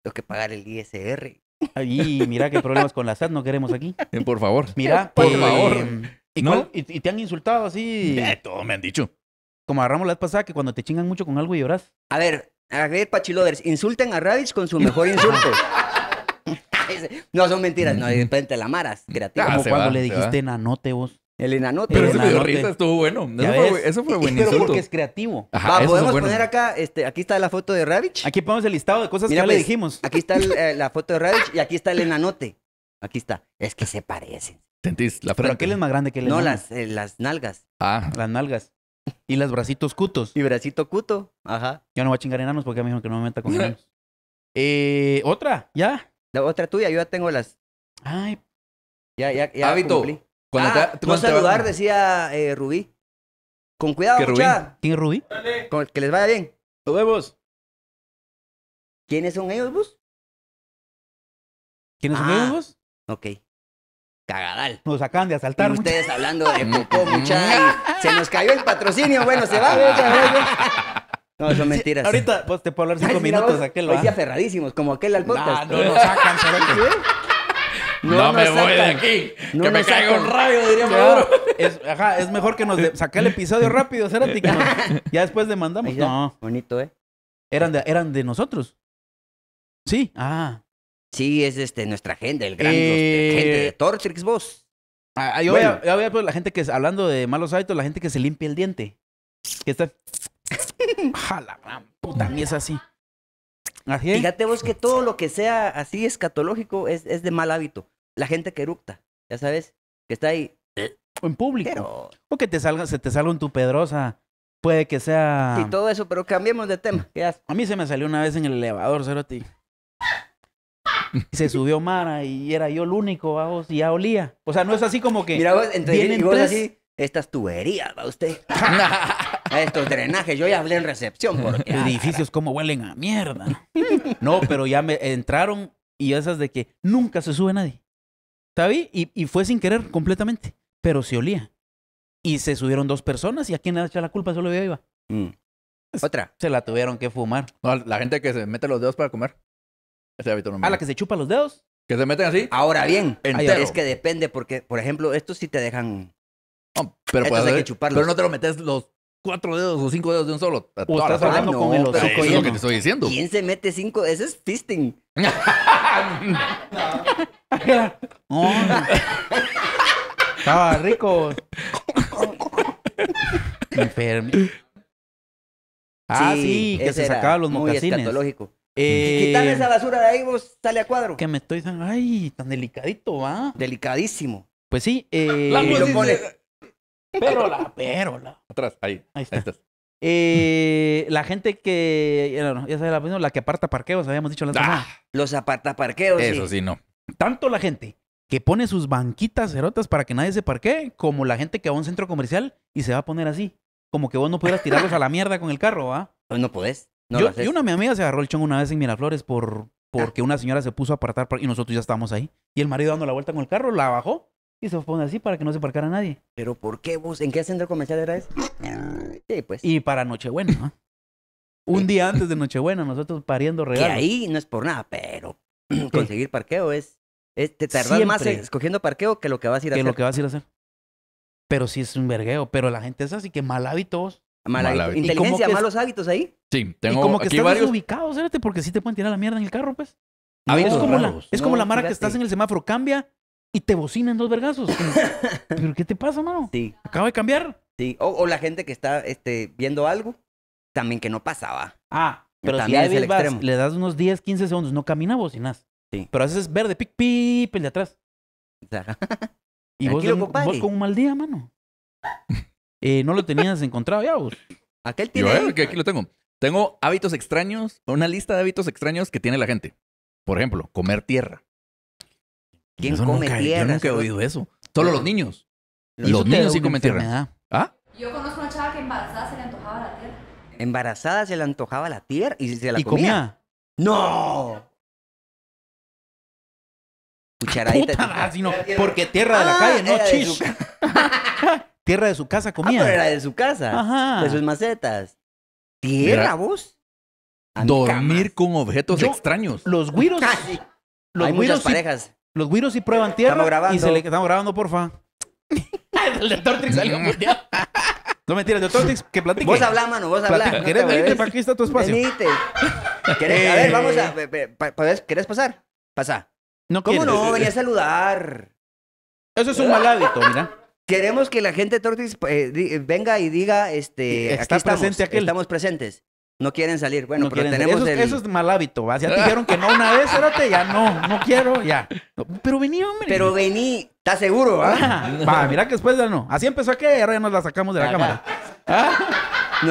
Tengo que pagar el ISR. Ay, mira qué problemas con la SAT no queremos aquí. Eh, por favor. Mira, por eh, favor. ¿y, te han insultado así? De todo me han dicho. Como agarramos la vez pasada que cuando te chingan mucho con algo y lloras. A ver, a ver, Pachiloders, insulten a Ravich con su mejor insulto. no son mentiras, no, de repente la maras, creativo. Ah, Como cuando le dijiste enanote vos. El enanote. Pero ese video risa estuvo bueno. Eso fue, eso fue, buen Pero porque es creativo. Ajá, podemos poner acá, este, aquí está la foto de Ravich. Aquí ponemos el listado de cosas que ya le pues, dijimos. Aquí está eh, la foto de Ravich y aquí está el enanote. Aquí está. Es que se parecen. ¿Sentís la Pero aquel es más grande que el enanote. No, las, eh, las nalgas. Ah. Las nalgas. Y las bracitos cutos. Y bracito cuto. Ajá. Yo no voy a chingar enanos porque a mí que no me meta con enanos. eh, otra, ya. La otra tuya, yo ya tengo las. Ay. Ya, ya, ya. Hábito. Cumplí. Cuando ah, saludar, decía eh, Rubí. Con cuidado, ya ¿Quién Rubí? que les vaya bien. Nos vemos. ¿Quiénes son ellos, vos? ¿Quiénes son ah. ellos, vos? Ok cagadal. Nos acaban de asaltar. ustedes hablando de popó, mm, mm. muchachos. se nos cayó el patrocinio. Bueno, se va. no, son mentiras. ahorita pues, te puedo hablar cinco minutos. aquel, hoy sí aferradísimos, como aquel al podcast. no, no nos sacan, No, no me voy de aquí. No que me caigo un rayo, diría Maduro. Es, ajá, es mejor que nos saque el episodio rápido, será Que ya después demandamos. No. Bonito, ¿eh? Eran de, eran de nosotros. Sí, ah. Sí, es este, nuestra gente, el gran gente eh, de Tortrix, vos. Ah, ah, yo la gente que, hablando de malos hábitos, la gente que se limpia el diente. Que está... Jala, ¡Ah, puta, a mí es así. Fíjate vos que todo lo que sea así escatológico es, de mal hábito. La gente que eructa, ya sabes, que está ahí. En público. O que te salga, se te salga un tu pedrosa. Puede que sea... Y todo eso, pero cambiemos de tema. A mí se me salió una vez en el elevador, ti. se subió Mara y era yo el único, vamos, y ya olía. O sea, no es así como que. Mira, vos, vos así, estas tuberías, va usted. Estos drenajes, yo ya hablé en recepción porque. Ah, Edificios, como huelen a mierda. No, pero ya me entraron y esas de que nunca se sube nadie. ¿Sabes? Y, y fue sin querer completamente, pero se olía. Y se subieron dos personas y a quién le echa la culpa solo yo iba. Mm. Otra. Se la tuvieron que fumar. la gente que se mete los dedos para comer. Ese ¿A la que se chupa los dedos? ¿Que se meten así? Ahora bien, es que depende porque, por ejemplo, estos sí te dejan... pero, hay que chuparlos. pero no te lo metes los cuatro dedos o cinco dedos de un solo. Tú estás hablando con el otro. Eso es lo que te estoy diciendo. ¿Quién se mete cinco? Ese es fisting. Estaba rico. Enfermo. Ah, sí, que se sacaba los muy escatológico. Eh, esa basura de ahí, vos sale a cuadro. Que me estoy diciendo, ay, tan delicadito, ¿va? Delicadísimo. Pues sí. Eh, la Pérola, Atrás, ahí. Ahí está. estás. Eh, la gente que. Eh, ya sabes, la, pues la, que aparta parqueos, habíamos dicho la ah, Los apartaparqueos. Eso sí. no. Tanto la gente que pone sus banquitas cerotas para que nadie se parquee, como la gente que va a un centro comercial y se va a poner así. Como que vos no pudieras tirarlos a la mierda con el carro, ¿va? Pues no podés. Y una de una mi amiga se agarró el chongo una vez en Miraflores por, porque ah. una señora se puso a apartar y nosotros ya estábamos ahí. Y el marido dando la vuelta con el carro, la bajó y se pone así para que no se parcara nadie. ¿Pero por qué bus ¿En qué centro comercial era eso? pues. Y para Nochebuena, Un día antes de Nochebuena, nosotros pariendo regalos. Y ahí no es por nada, pero conseguir parqueo es... es te tardas más escogiendo parqueo que lo que vas a ir a hacer. Que lo que vas a ir a hacer. Pero sí es un vergueo. Pero la gente es así que mal hábitos. Mala, inteligencia, malos hábitos ahí. Sí, tengo y como que están bien ubicados, espérate, porque sí te pueden tirar la mierda en el carro, pues. es como, la, mara que estás en el semáforo, cambia y te bocinan dos vergazos. ¿Pero qué te pasa, mano? Sí. Acaba de cambiar. Sí, o, la gente que está este, viendo algo, también que no pasaba. Ah, pero también si es el extremo. le das unos 10, 15 segundos, no camina, bocinas. Sí. Pero haces verde, pic, pip, el de atrás. y vos, con un mal día, mano eh, no lo tenías encontrado ya vos. Aquel tiene. Yo, eh, que aquí lo tengo. Tengo hábitos extraños, una lista de hábitos extraños que tiene la gente. Por ejemplo, comer tierra. ¿Quién come tierra? Yo nunca he oído eso. Solo los niños. Los, niños sí comen tierra. ¿Ah? Yo conozco una chava que embarazada se le antojaba la tierra. Embarazada se le antojaba la tierra y se la comía? ¡No! Cucharadita. Puta, ah, porque tierra de la ah, calle, no chis. Tierra de su casa ah, comía. Tierra era de su casa. Ajá. De sus macetas. ¿Tierra vos? dormir con objetos extraños. Los güiros. Los Hay muchas parejas. los güiros sí prueban tierra. Estamos grabando. Y se le, estamos grabando, porfa. el de Tortrix salió mm. mundial. No mentiras, de Tortrix, que platique. Vos habla, mano, vos habla. ¿Querés venirte? Para aquí está tu espacio. Venite. A ver, vamos a... Eh. ¿Querés pasar? Pasa. No ¿Cómo no? Venía a saludar. Eso es un mal hábito, mira. Queremos que la gente Tortis eh, venga y diga, este, aquí presente estamos, aquel. estamos presentes. No quieren salir. Bueno, pero tenemos eso, es mal hábito. ¿va? Ya dijeron que no una vez, espérate, ya no, no quiero, ya. pero vení, hombre. Pero vení, ¿estás seguro? ¿ah? Va, mira que después ya no. Así empezó a que ahora ya nos la sacamos de la ah, cámara. Ah,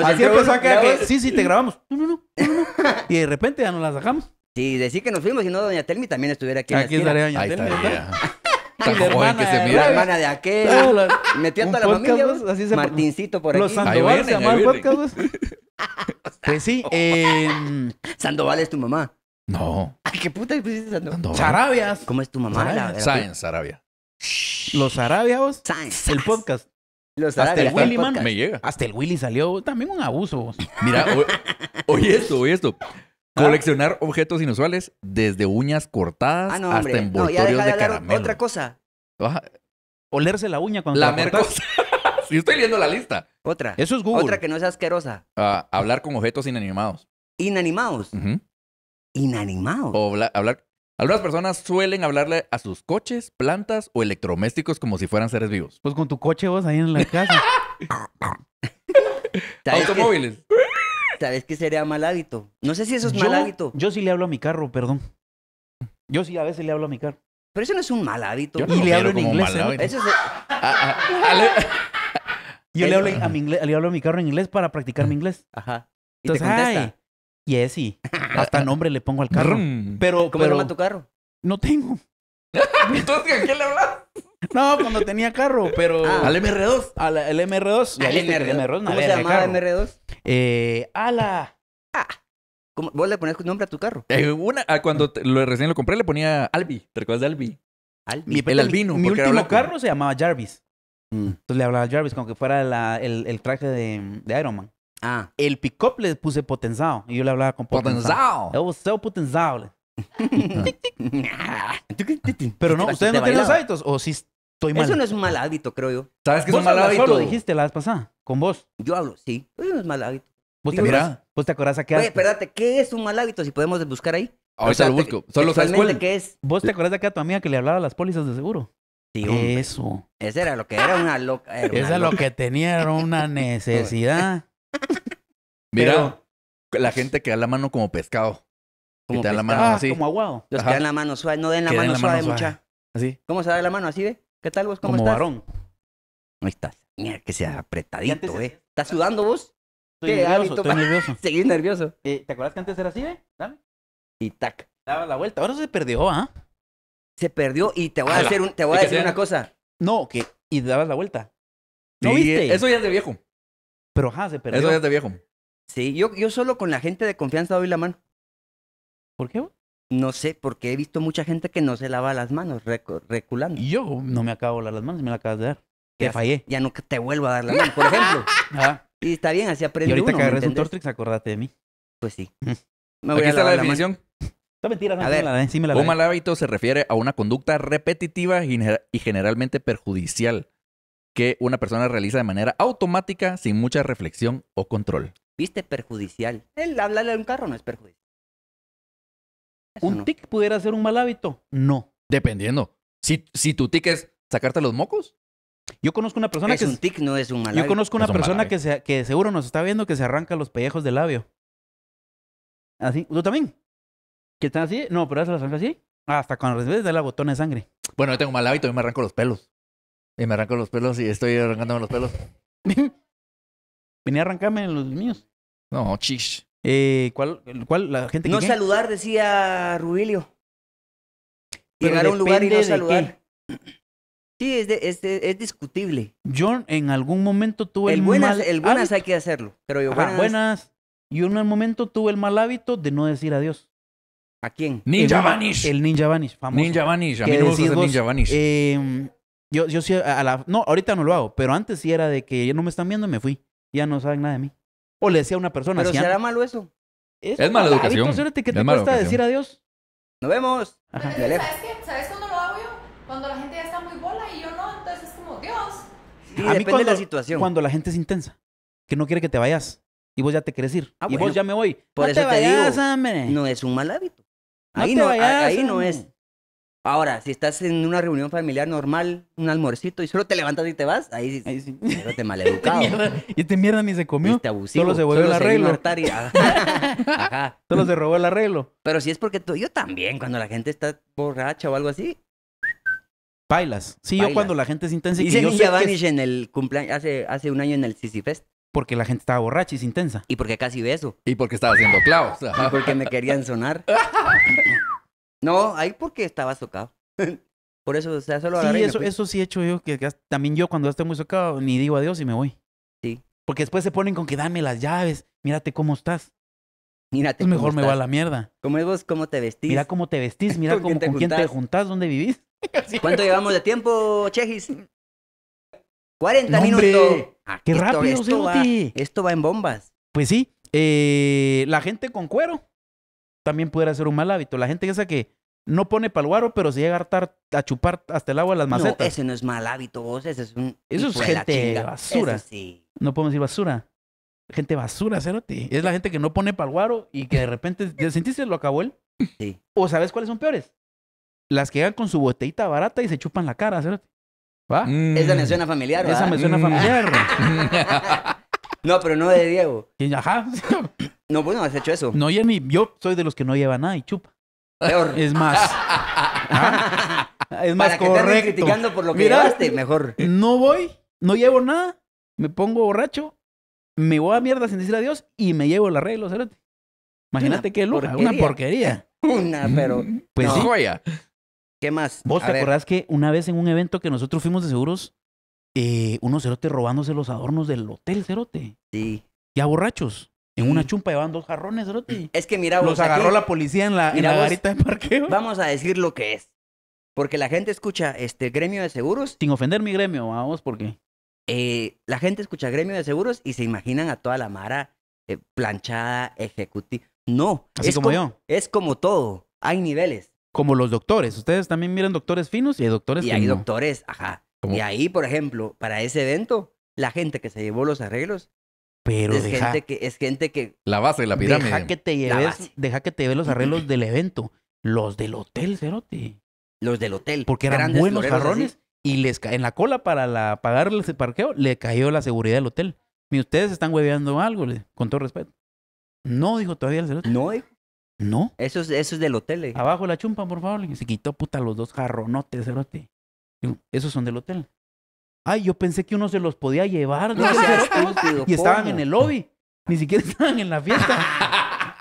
así empezó a que, sí, sí, te grabamos. No, no, no, Y de repente ya nos la sacamos. Sí, decir que nos fuimos y no Doña Telmi también estuviera aquí. aquí estaría Doña Telmi joven que se mira. La hermana de aquel. Metiendo a toda la familia. así Martincito por los aquí. Los Sandoval se llama podcast. pues sí. Eh, Sandoval es tu mamá. No. Ay, qué puta que pusiste Sandoval. Sarabias. ¿Cómo es tu mamá? Science, Sarabia. Los Sarabia, vos. Science. El podcast. Los Hasta el Willy, man. Me llega. Hasta el Willy salió. También un abuso, vos. Mira, oye esto, oye esto. Ah. Coleccionar objetos inusuales, desde uñas cortadas ah, hasta envoltorios de, caramelo. Otra cosa. Olerse la uña cuando la si sí, estoy leyendo la lista. Otra. Eso es Google. Otra que no sea asquerosa. hablar con objetos inanimados. ¿Inanimados? Inanimados. O hablar, Algunas personas suelen hablarle a sus coches, plantas o electrodomésticos como si fueran seres vivos. Pues con tu coche vos ahí en la casa. Automóviles. ¿Sabes que sería mal hábito? No sé si eso es mal hábito. Yo sí le hablo a mi carro, perdón. Yo sí a veces le hablo a mi carro. Pero eso no es un mal hábito. Yo y le hablo en inglés. Yo le hablo, a mi carro en inglés para practicar mi inglés. Ajá. ¿Y Entonces, te contesta? Yesi. Hasta nombre le pongo al carro. pero, ¿Cómo pero... llama tu carro? No tengo. Entonces, ¿a quién le hablas? No, cuando tenía carro, pero. Ah. ¿Al MR2? Al, MR2. Al MR2. MR2 ¿Cómo se llamaba el MR2? Eh. Ala. Ah. ¿Cómo? ¿Vos le ponías nombre a tu carro? Eh, una, ah, cuando lo, recién lo compré le ponía Albi. ¿Te recuerdas de Albi? Albi. el albino. Mi, último carro se llamaba Jarvis. Mm. Entonces le hablaba a Jarvis como que fuera el, traje de, Iron Man. Ah. El pick-up le puse Potenzao. Y yo le hablaba con potenzado. Potenzado. Yo, potenzado. Pero este no, ustedes no tienen los hábitos. O si estoy mal. Eso no es un mal hábito, creo yo. ¿Sabes que es un mal hábito? lo dijiste la vez pasada, con vos. Yo hablo, sí. Eso no es mal hábito. ¿Vos te, acordás, ¿Vos te acordás qué Oye, espérate, ¿qué es un mal hábito? Si podemos buscar ahí. Ahorita lo busco. Solo sabes cuál. es? ¿Vos te acordás de acá a tu amiga que le hablaba las pólizas de seguro? Eso. Eso era lo que era una loca. Era lo que tenía era una necesidad. Mira, la gente que da la mano como pescado te dan la mano ah, Como aguado. Los que dan la mano suave. No den la, mano, suave, mucha. Así. ¿Cómo se da la mano? ¿Así ve? ¿Qué tal vos? ¿Cómo estás? varón. Ahí estás. Mira que sea apretadito, eh. ¿Estás sudando vos? Estoy nervioso, nervioso. Seguís nervioso. Eh, ¿Te acuerdas que antes era así, ve? Dame. Y tac. Daba la vuelta. Ahora se perdió, ¿ah? Se perdió y te voy a, te voy a decir una cosa. No, que... Y dabas la vuelta. ¿No viste? Eso ya es de viejo. Pero ajá, se perdió. Eso ya es de viejo. Sí, yo, yo solo con la gente de confianza doy la mano. ¿Por qué? No sé, porque he visto mucha gente que no se lava las manos reculando. Y Yo no me acabo de lavar las manos, me la acabas de dar. Que fallé. Ya no te vuelvo a dar la mano, por ejemplo. Y está bien, así aprendí. Y ahorita que agarres un Tortrix, acordate de mí. Pues sí. está la definición. Está mentira, no, a sí un mal hábito se refiere a una conducta repetitiva y generalmente perjudicial que una persona realiza de manera automática sin mucha reflexión o control. ¿Viste? Perjudicial. El hablarle a un carro no es perjudicial. ¿Un tic pudiera ser un mal hábito? No. Dependiendo. Si, si tu tic es sacarte los mocos. Yo conozco una persona que. Es un tic, no es un mal hábito. Yo conozco una persona que, que seguro nos está viendo que se arranca los pellejos del labio. Así. ¿Tú también? ¿Que están así? No, pero se las arranca así. Hasta cuando recibes de la botona de sangre. Bueno, yo tengo mal hábito, Y me arranco los pelos. Y me arranco los pelos y estoy arrancándome los pelos. Vine a arrancarme los míos. No, chish. Eh, ¿cuál, ¿Cuál? La gente no saludar, decía Rubilio. Llegar a un lugar y no saludar. Sí, es, es, discutible. Yo en algún momento tuve el, mal El buenas hay que hacerlo, pero yo buenas. Y en algún momento tuve el mal hábito de no decir adiós. ¿A quién? Ninja Vanish. El Ninja Vanish, famoso. Ninja Vanish. A mí no me Ninja Vanish. Em, yo, sí, a la, no, ahorita no lo hago, pero antes sí era de que no me están viendo y me fui. Ya no saben nada de mí. O le decía a una persona. Pero será malo eso. Es, mala educación. ¿qué te cuesta decir adiós? Nos vemos. Ajá. ¿sabes, qué? ¿Sabes cuándo lo hago yo? Cuando la gente ya está muy bola y yo no, entonces es como, Dios. a mí cuando, la situación. Cuando la gente es intensa, que no quiere que te vayas y vos ya te querés ir ah, y vos ya me voy. Por eso te, vayas, digo, no es un mal hábito. Ahí no, ahí no es. Ahora, si estás en una reunión familiar normal, un almorcito, y solo te levantas y te vas, ahí sí, ahí sí. te maleducado. y te mierda ni se comió. ¿Te Solo se volvió el arreglo. Solo se robó el arreglo. Pero si es porque tú, yo también, cuando la gente está borracha o algo así. Bailas. Sí, yo cuando la gente es intensa. y Vanish que... en el cumpleaños, hace, hace un año en el Sisi Fest. Porque la gente estaba borracha y es intensa. Y porque casi beso. Y porque estaba haciendo clavos. porque me querían sonar. No, ahí porque estaba socado. Por eso, o sea, solo Sí, eso, eso sí he hecho yo, que, también yo cuando estoy muy socado ni digo adiós y me voy. Sí. Porque después se ponen con que dame las llaves, mírate cómo estás. Mírate mejor me va a la mierda. ¿Cómo es vos? ¿Cómo te vestís? Mira cómo te vestís, mira ¿Con, cómo, quién, te juntás, dónde vivís. ¿Cuánto llevamos de tiempo, Chejis? 40 minutos. ¡Qué rápido, esto va, esto va en bombas. Pues sí, eh, la gente con cuero también pudiera ser un mal hábito. La gente esa que no pone palguaro, pero se llega a hartar a chupar hasta el agua las macetas. No, ese no es mal hábito, vos. Ese es un. Eso es gente basura. sí. No podemos decir basura. Gente basura, Cerote. Es la gente que no pone palguaro y que de repente. ¿Sentiste lo acabó él? Sí. ¿O sabes cuáles son peores? Las que llegan con su botellita barata y se chupan la cara, Cerote. ¿Va? Mm. Esa me suena familiar, ¿verdad? Esa me suena mm. familiar. no, pero no de Diego. ¿Quién? Ajá. No, bueno, has hecho eso. No, ya ni, yo soy de los que no lleva nada y chupa. Peor. Es más. Es más Para que correcto. criticando por lo que llevaste, mejor. No voy, no llevo nada, me pongo borracho, me voy a mierda sin decir adiós y me llevo el arreglo, cerote. Imagínate qué lora, una porquería. Una, pero. Mm, pues ¿Qué más? ¿Vos te acordás que una vez en un evento que nosotros fuimos de seguros, eh, unos cerotes robándose los adornos del hotel, cerote? Sí. Ya borrachos. En una mm. chumpa llevaban dos jarrones, Roti. Es que mira, Los agarró la policía en la, en de parqueo. Vamos a decir lo que es. Porque la gente escucha este gremio de seguros. Sin ofender mi gremio, vamos, porque. Eh, la gente escucha gremio de seguros y se imaginan a toda la mara eh, planchada, ejecutiva. No. Así es como, yo. Es como todo. Hay niveles. Como los doctores. Ustedes también miran doctores finos y hay doctores Y hay doctores, ajá. Y ahí, por ejemplo, para ese evento, la gente que se llevó los arreglos pero es deja, gente que es gente que la base de la pirámide. Deja que te lleves, deja que te los arreglos del evento, los del hotel, Cerote. Los del hotel. Porque eran buenos jarrones y les en la cola para la pagar el parqueo le cayó la seguridad del hotel. Y ustedes están hueveando algo, con todo respeto. No dijo todavía el cerote. No No. Eso es, eso es del hotel. Abajo la chumpa, por favor. Se quitó puta los dos jarronotes, cerote. esos son del hotel. Ay, yo pensé que uno se los podía llevar. No y estaban en el lobby. Ni siquiera estaban en la fiesta.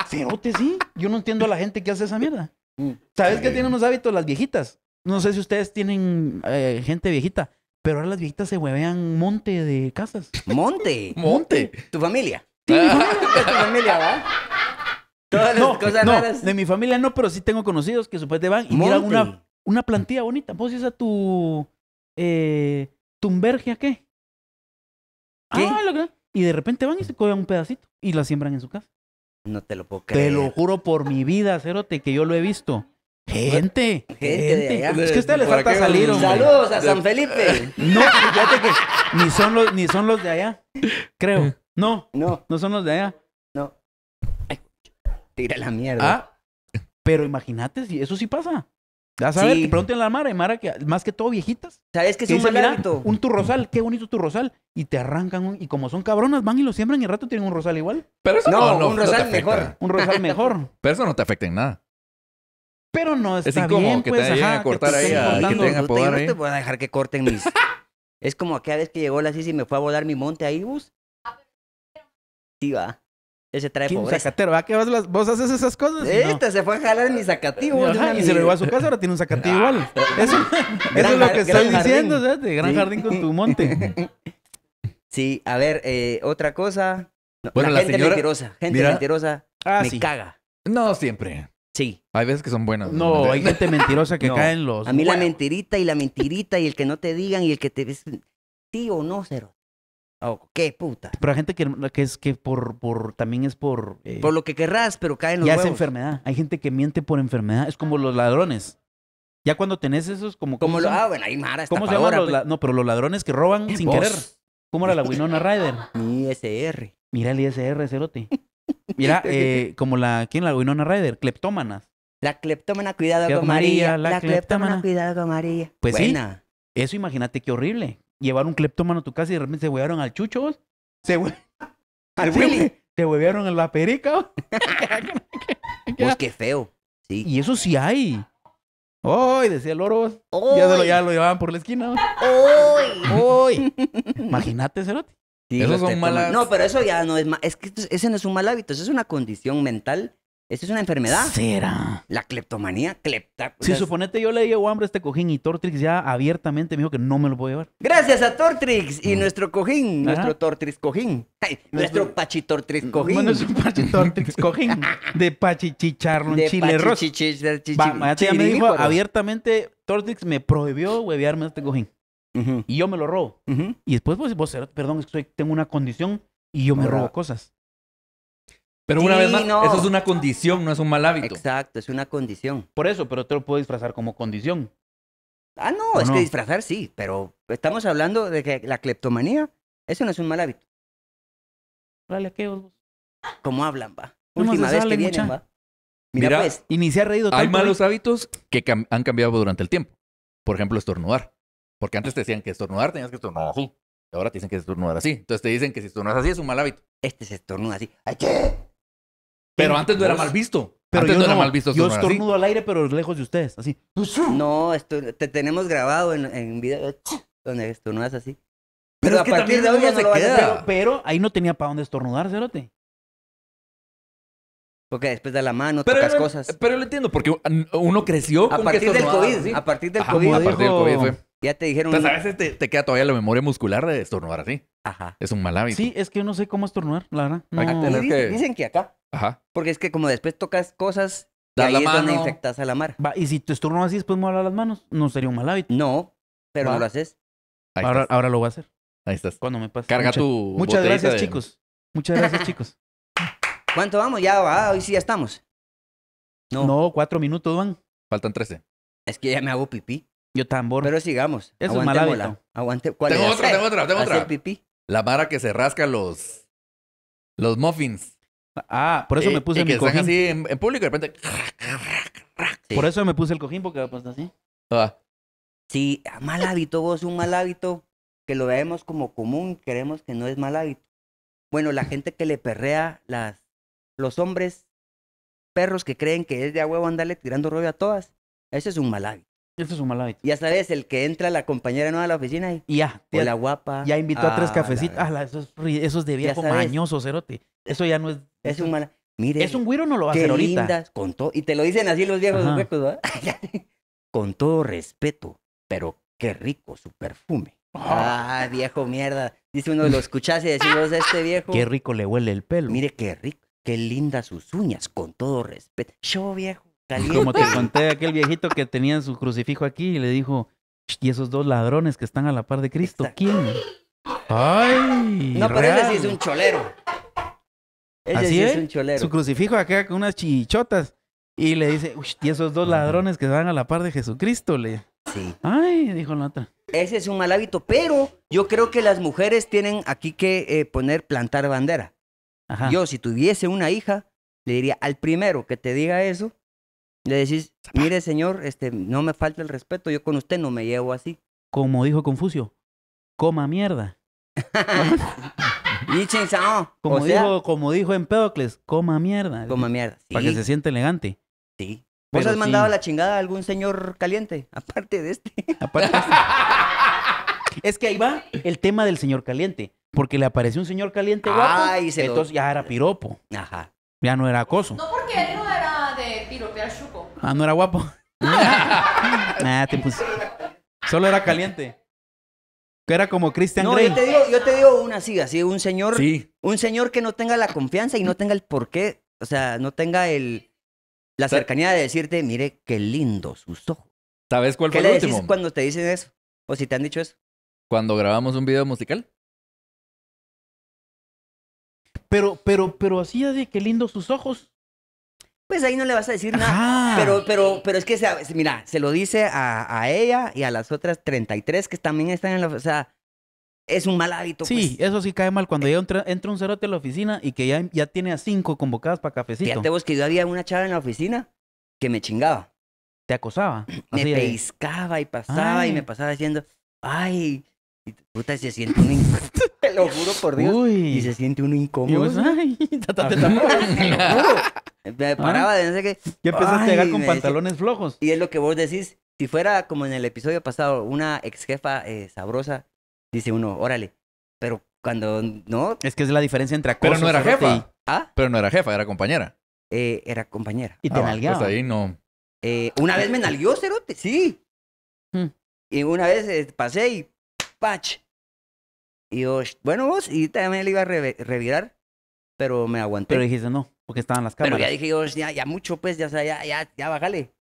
Cerote, sí. Yo no entiendo a la gente que hace esa mierda. Mm. ¿Sabes qué tienen unos hábitos las viejitas? No sé si ustedes tienen eh, gente viejita, pero ahora las viejitas se huevean monte de casas. ¿Monte? ¿Monte? ¿Tu familia? Sí, ah. ¿Tu familia, va? Todas las no, no, De mi familia no, pero sí tengo conocidos que supuestamente van y miran una, una plantilla bonita. Vos pues, es a tu. Eh, Tumbergia a ¿Qué? Ah, lo que... Y de repente van y se cogen un pedacito y la siembran en su casa. No te lo puedo creer. Te lo juro por mi vida, Cerote, que yo lo he visto. Gente, gente, Es que a usted le falta salir, hombre. Saludos a San Felipe. No, fíjate que ni son los, ni son los de allá. Creo. Eh. No. No. No son los de allá. No. tira la mierda. Ah, pero imagínate si eso sí pasa ya sabes sí. pregúntenle a Mara, y Mara, que, más que todo viejitas. ¿Sabes que es un maldito. Un tu rosal, qué bonito tu rosal. Y te arrancan, y como son cabronas, van y lo siembran y al rato tienen un rosal igual. Pero eso no, un rosal mejor. Un rosal mejor. Pero eso no te afecta en nada. Pero no es bien, que pues, te ajá, a cortar ahí, que te No te ¿eh? voy a dejar que corten es como aquella vez que llegó la sisa y me fue a volar mi monte ahí, bus. Sí, va. Ese trae un pobreza. Ah, vos, vos haces esas cosas? Este se fue a jalar mi sacativo y se lo llevó a su casa, ahora tiene un sacativo ah. igual. Eso, eso es lo que estás diciendo, ¿sabes? gran jardín con tu monte. Sí, a ver, eh, otra cosa. bueno, la, gente mentirosa. Gente mentirosa ah, me caga. No siempre. Sí. Hay veces que son buenas. No, hay gente mentirosa que cae en los. A mí la mentirita y la mentirita y el que no te digan y el que te. Sí o no, cero qué puta. Pero hay gente que, que es que por, por también es por. Eh, por lo que querrás, pero caen los. Ya es enfermedad. Hay gente que miente por enfermedad. Es como los ladrones. Ya cuando tenés esos, como. Como lo, ah, bueno, hay maras. ¿Cómo se llaman los pues. No, pero los ladrones que roban sin querer. ¿Cómo era la Winona Ryder? Mi ISR. Mira el ISR, cerote. Mira, eh, como la. ¿Quién la Winona Ryder? Cleptómanas. La cleptómana, cuidado con María. La, cuidado con María. Pues sí. Eso imagínate qué horrible llevar un cleptómano a tu casa y de repente se huevearon al chucho, Se Al Te huevearon a la perica, pues qué feo. Sí. Y eso sí hay. ¡Oy! Decía el oro, Ya, lo, ya llevaban por la esquina, ¡Oy! Imagínate, Cerote. No, pero eso ya no es... Es que ese no es un mal hábito. Eso es una condición mental esa es una enfermedad? ¿Será? La cleptomanía, clepta. Si suponete yo le llevo hambre a este cojín y Tortrix ya abiertamente me dijo que no me lo puedo llevar. Gracias a Tortrix y nuestro cojín, nuestro Tortrix cojín. nuestro, Pachitortrix mm, cojín. Bueno, es un Pachitortrix cojín de Pachichicharrón, chile rosa. ya me dijo abiertamente, Tortrix me prohibió huevearme a este cojín. Y yo me lo robo. Y después, pues, vos, perdón, tengo una condición y yo me robo cosas. Pero una vez más, eso es una condición, no es un mal hábito. Exacto, es una condición. Por eso, pero te lo puedo disfrazar como condición. Ah, no, es que disfrazar sí, pero estamos hablando de que la cleptomanía, eso no es un mal hábito. Dale, ¿qué ¿Cómo hablan, va? Última vez que vienen, va. Mira, inicia pues. reído Hay ¿eh? malos hábitos que han cambiado durante el tiempo. Por ejemplo, estornudar. Porque antes te decían que estornudar tenías que estornudar así. Ahora te dicen que estornudar así. Entonces te dicen que si estornudas así es un mal hábito. Este se estornuda así. ¡Ay, qué! Pero antes no era mal visto. antes yo no era mal visto. Yo estornudo al aire, pero lejos de ustedes, así. No, te tenemos grabado en, video donde estornudas así. Pero, es a partir de hoy no se queda. Pero, ahí no tenía para dónde estornudar, Cerote. Porque después da la mano pero tocas cosas. Pero lo entiendo, porque uno creció a partir del COVID. A partir del COVID. A partir del COVID Ya te dijeron. a veces te, queda todavía la memoria muscular de estornudar así. Ajá. Es un mal hábito. Sí, es que yo no sé cómo estornudar, la verdad. dicen, que... acá. Ajá. Porque es que como después tocas cosas, y ahí la infectas a la mar. y si te estornudas así después me las manos, no sería un mal hábito. No, pero no lo haces. Ahora, lo voy a hacer. Ahí estás. Cuando me pase. Carga tu. Muchas gracias, chicos. Muchas gracias, chicos. ¿Cuánto vamos? Ya va, hoy sí ya estamos. No. No, cuatro minutos van. Faltan trece. Es que ya me hago pipí. Yo tambor. Pero sigamos. es mal hábito. Aguante. tengo otra, tengo otra, tengo otra. pipí. La vara que se rasca los, los muffins. Ah, por eso me puse el cojín. así en, público de repente. Por eso me puse el cojín, porque puesto así. Ah. Sí, ah, mal hábito, vos, un mal hábito que lo vemos como común, creemos que no es mal hábito. Bueno, la gente que le perrea, las, los hombres, perros que creen que es de a huevo andarle tirando rollo a todas, ese es un mal hábito. Eso es un mal hábito. Ya sabes, el que entra la compañera nueva a la oficina y ya, de la guapa. Ya invitó a tres ah, cafecitos. Ah, esos, esos de viejo mañoso, cerote. Eso ya no es. Es un mal. Mire. Es un güiro no lo va a hacer ahorita. Lindas, con todo. Y te lo dicen así los viejos huecos, con todo respeto, pero qué rico su perfume. Ah, ah viejo mierda. Dice uno, lo escuchás y decimos, a este viejo. Qué rico le huele el pelo. Mire qué rico. Qué lindas sus uñas, con todo respeto. Yo, viejo. Como te conté aquel viejito que tenía su crucifijo aquí y le dijo, y esos dos ladrones que están a la par de Cristo, ¿quién? Ay, no, pero ese sí es un cholero. Así es, Su crucifijo acá con unas chichotas. Y le dice, y esos dos ladrones que van a la par de Jesucristo, le. Sí. Ay, dijo la otra. Ese es un mal hábito, pero yo creo que las mujeres tienen aquí que eh, poner plantar bandera. Yo, si tuviese una hija, le diría al primero que te diga eso, le decís, mire señor, este, no me falta el respeto, yo con usted no me llevo así. Como dijo Confucio, coma mierda. como, dijo, como dijo Empédocles, coma mierda. Coma mierda. Para que se siente elegante. Sí. ¿Vos has mandado a la chingada a algún señor caliente? Aparte de este. Aparte de este. es que ahí va el tema del señor caliente. Porque le apareció un señor caliente guapo. se entonces ya era piropo. Ajá. Ya no era acoso. No porque él Ah, no era guapo. Ah, te Solo era caliente. Que era como Christian no, Yo te digo, yo te una así, así un señor, sí. un señor que no tenga la confianza y no tenga el porqué, o sea, no tenga el la cercanía de decirte, mire qué lindo sus ojos. ¿Sabes cuál fue el le ¿Qué cuando te dicen eso? ¿O si te han dicho eso? Cuando grabamos un video musical. Pero, pero, pero así de qué lindo sus ojos pues ahí no le vas a decir nada. Pero, pero, pero es que, mira, se lo dice a, ella y a las otras 33 que también están en la... O sea, es un mal hábito. Sí, pues. eso sí cae mal. Cuando eh. ya entra, un cerote a la oficina y que ya, ya tiene a cinco convocadas para cafecito. Fíjate vos que yo había una chava en la oficina que me chingaba. ¿Te acosaba? Me piscaba y pasaba y me pasaba diciendo, ay, puta, se siente un lo juro por Dios. Y se siente uno incómodo. Ay, Me ah. paraba de no sé qué. Ya empezaste a llegar con pantalones flojos. Y es lo que vos decís. Si fuera como en el episodio pasado, una ex jefa eh, sabrosa, dice uno, órale. Pero cuando no. Es que es la diferencia entre acoso Pero no era jefa. ¿Ah? Pero no era jefa, era compañera. Eh, era compañera. Y te ah, Pues ahí no. Eh, una vez me nalgueó, Cerote, sí. Hmm. Y una vez pasé y ¡pach! Y yo, bueno, vos, y también le iba a revirar, pero me aguanté. Pero dijiste no, porque estaban las cámaras. Pero ya dije yo, ya, mucho, pues, ya, ya, ya, bájale.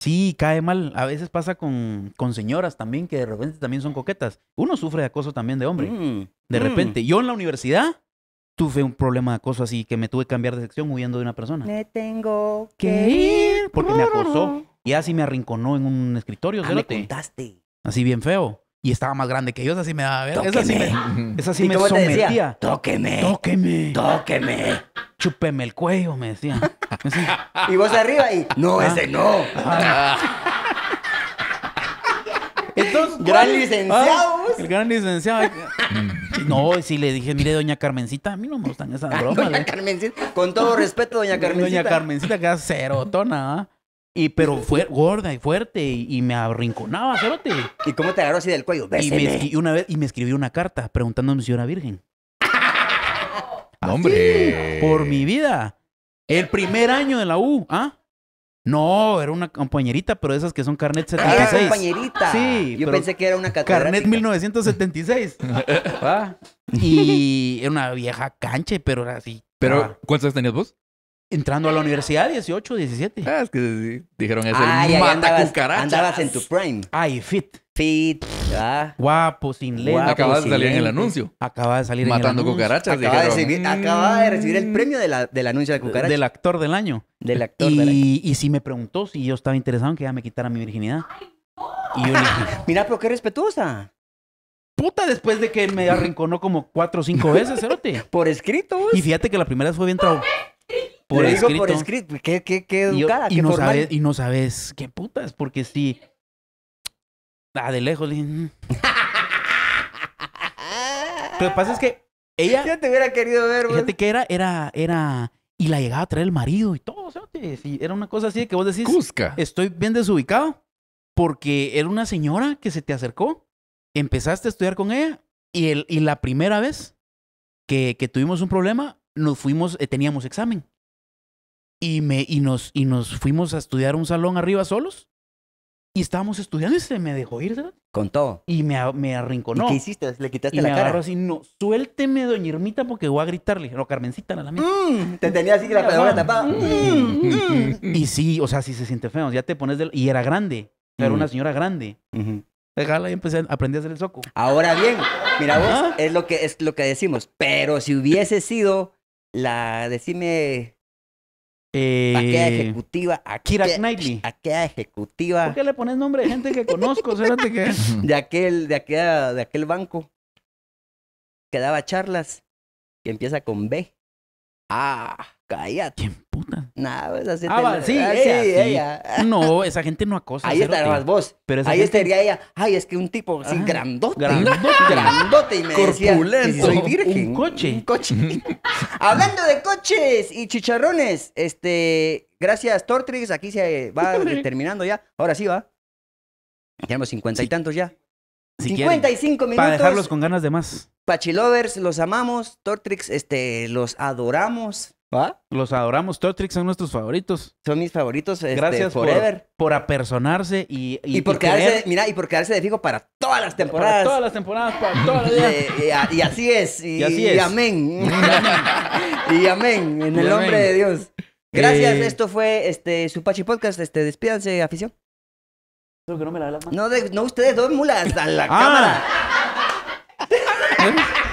Sí, cae mal. A veces pasa con, con, señoras también que de repente también son coquetas. Uno sufre de acoso también de hombre. Mm, de mm. repente. Yo en la universidad tuve un problema de acoso así que me tuve que cambiar de sección huyendo de una persona. Me tengo que ir. Porque me acosó. Y así me arrinconó en un escritorio. Ah, me contaste. Así bien feo y estaba más grande que yo. así me daba ver. Esa sí me, esa sí me sometía. Tóqueme. Tóqueme. Tóqueme. Chúpeme el cuello, me decía. y vos arriba y. No, ah. ese no. Entonces, ah. gran licenciado. el gran licenciado. Mm. No, y si le dije, mire, doña Carmencita, a mí no me gustan esas ah, bromas. Doña ¿eh?". Carmencita, con todo respeto, doña Carmencita. Doña Carmencita, que cerotona, y pero fue gorda y fuerte y, me arrinconaba, cerote. ¿Y cómo te agarró así del cuello? Y me, y una vez, y me escribió una carta preguntándome si era virgen. ¡Hombre! Por mi vida. El primer año de la U, ¿ah? No, era una compañerita, pero esas que son carnet 76. Ah, compañerita. Sí. Yo pensé que era una catedrática. Carnet 1976. ¿Ah? Y era una vieja canche, pero era así. ¿Pero cuántos tenías vos? Entrando a la universidad, 18, 17. Ah, es que dijeron, es ah, mata cucarachas. Andabas en tu prime. Ay, fit. Fit. Ah. Guapo, sin ley. Acababa de salir en el anuncio. Acaba de salir Matando en el cucarachas. Acaba, de recibir, de recibir el premio de la, del anuncio de cucarachas. Del actor del año. Del actor y, del año. Y si me preguntó si yo estaba interesado en que ya me quitara mi virginidad. Y yo Mira, pero qué respetuosa. puta, después de que me arrinconó como cuatro o cinco veces, cerote. Por escrito. Pues. Y fíjate que la primera vez fue bien trau- por escrito. por escrito, qué, qué, educada, y, no Sabes, y no sabes qué putas, porque sí. Ah, de lejos. Mm". Lo que pasa es que ella. Yo te hubiera querido ver, güey. Fíjate que era, era, era. Y la llegaba a traer el marido y todo, ¿sabes? era una cosa así de que vos decís. Estoy bien desubicado. Porque era una señora que se te acercó. Empezaste a estudiar con ella. Y, el, y la primera vez que, tuvimos un problema, nos fuimos, eh, teníamos examen y, y, nos, y nos fuimos a estudiar un salón arriba solos. Y estábamos estudiando y se me dejó ir, ¿verdad? Con todo. Y me, arrinconó. qué hiciste? ¿Le quitaste y la me así, no, suélteme, doña Irmita, porque voy a gritarle. No, Carmencita, la más. Mm, te tenía así que la palabra tapada. Mm, mm, y sí, o sea, si se siente feo. Ya te pones Y era grande. Era una señora grande. regala y empecé a a hacer el soco. Ahora bien, mira vos, es lo, que, es lo que decimos. Pero si hubiese sido la, decime, eh, aquella ejecutiva. Akira ejecutiva. ¿Por qué le pones nombre de gente que conozco? De, aquel, de, de aquel banco que daba charlas, que empieza con B. Ah, cállate. ¿Quién puta? Nada, pues así. Ah, sí, ah, sí, ella. No, esa gente no acosa. Ahí estarás vos. Ahí estaría ella. Ay, es que un tipo así ah, grandote. Grandote. grandote y me Corpulento. Decía, soy virgen. Un coche. Un coche. Hablando de coches y chicharrones, este, gracias Tortrix, aquí se va terminando ya. Ahora sí va. Tenemos cincuenta y tantos ya. 55 minutos. Para dejarlos con ganas de más. Pachilovers, los amamos. Tortrix, este, los adoramos. ¿Va? Los adoramos. Tortrix son nuestros favoritos. Son mis favoritos. Este, Gracias forever. Por, por y, y, por quedarse, mira, y por quedarse de fijo para todas las temporadas. Para todas las temporadas, para todas las eh, y, y, así es. Y, así es. amén. y amén. En el nombre de Dios. Gracias. Eh, esto fue este, su Pachi Podcast. Este, despídanse, afición no ustedes dos mulas, a la ah. cámara.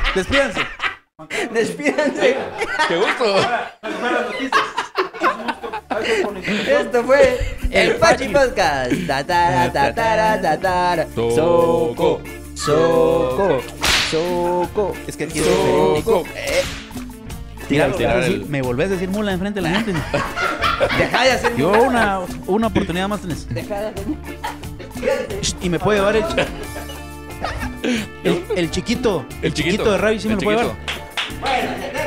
Despídanse. Despídanse. Qué gusto. Esto fue el Pachi Podcast. Tatara, tatara, tatara. Soco, soco, soco. Es que aquí es soco. Mira, me volvés a decir mula enfrente de la gente. Deja de Yo una, una oportunidad más tenés. de Y me puede llevar el, el, chiquito. El chiquito de Ravi sí me lo puede llevar. Bueno,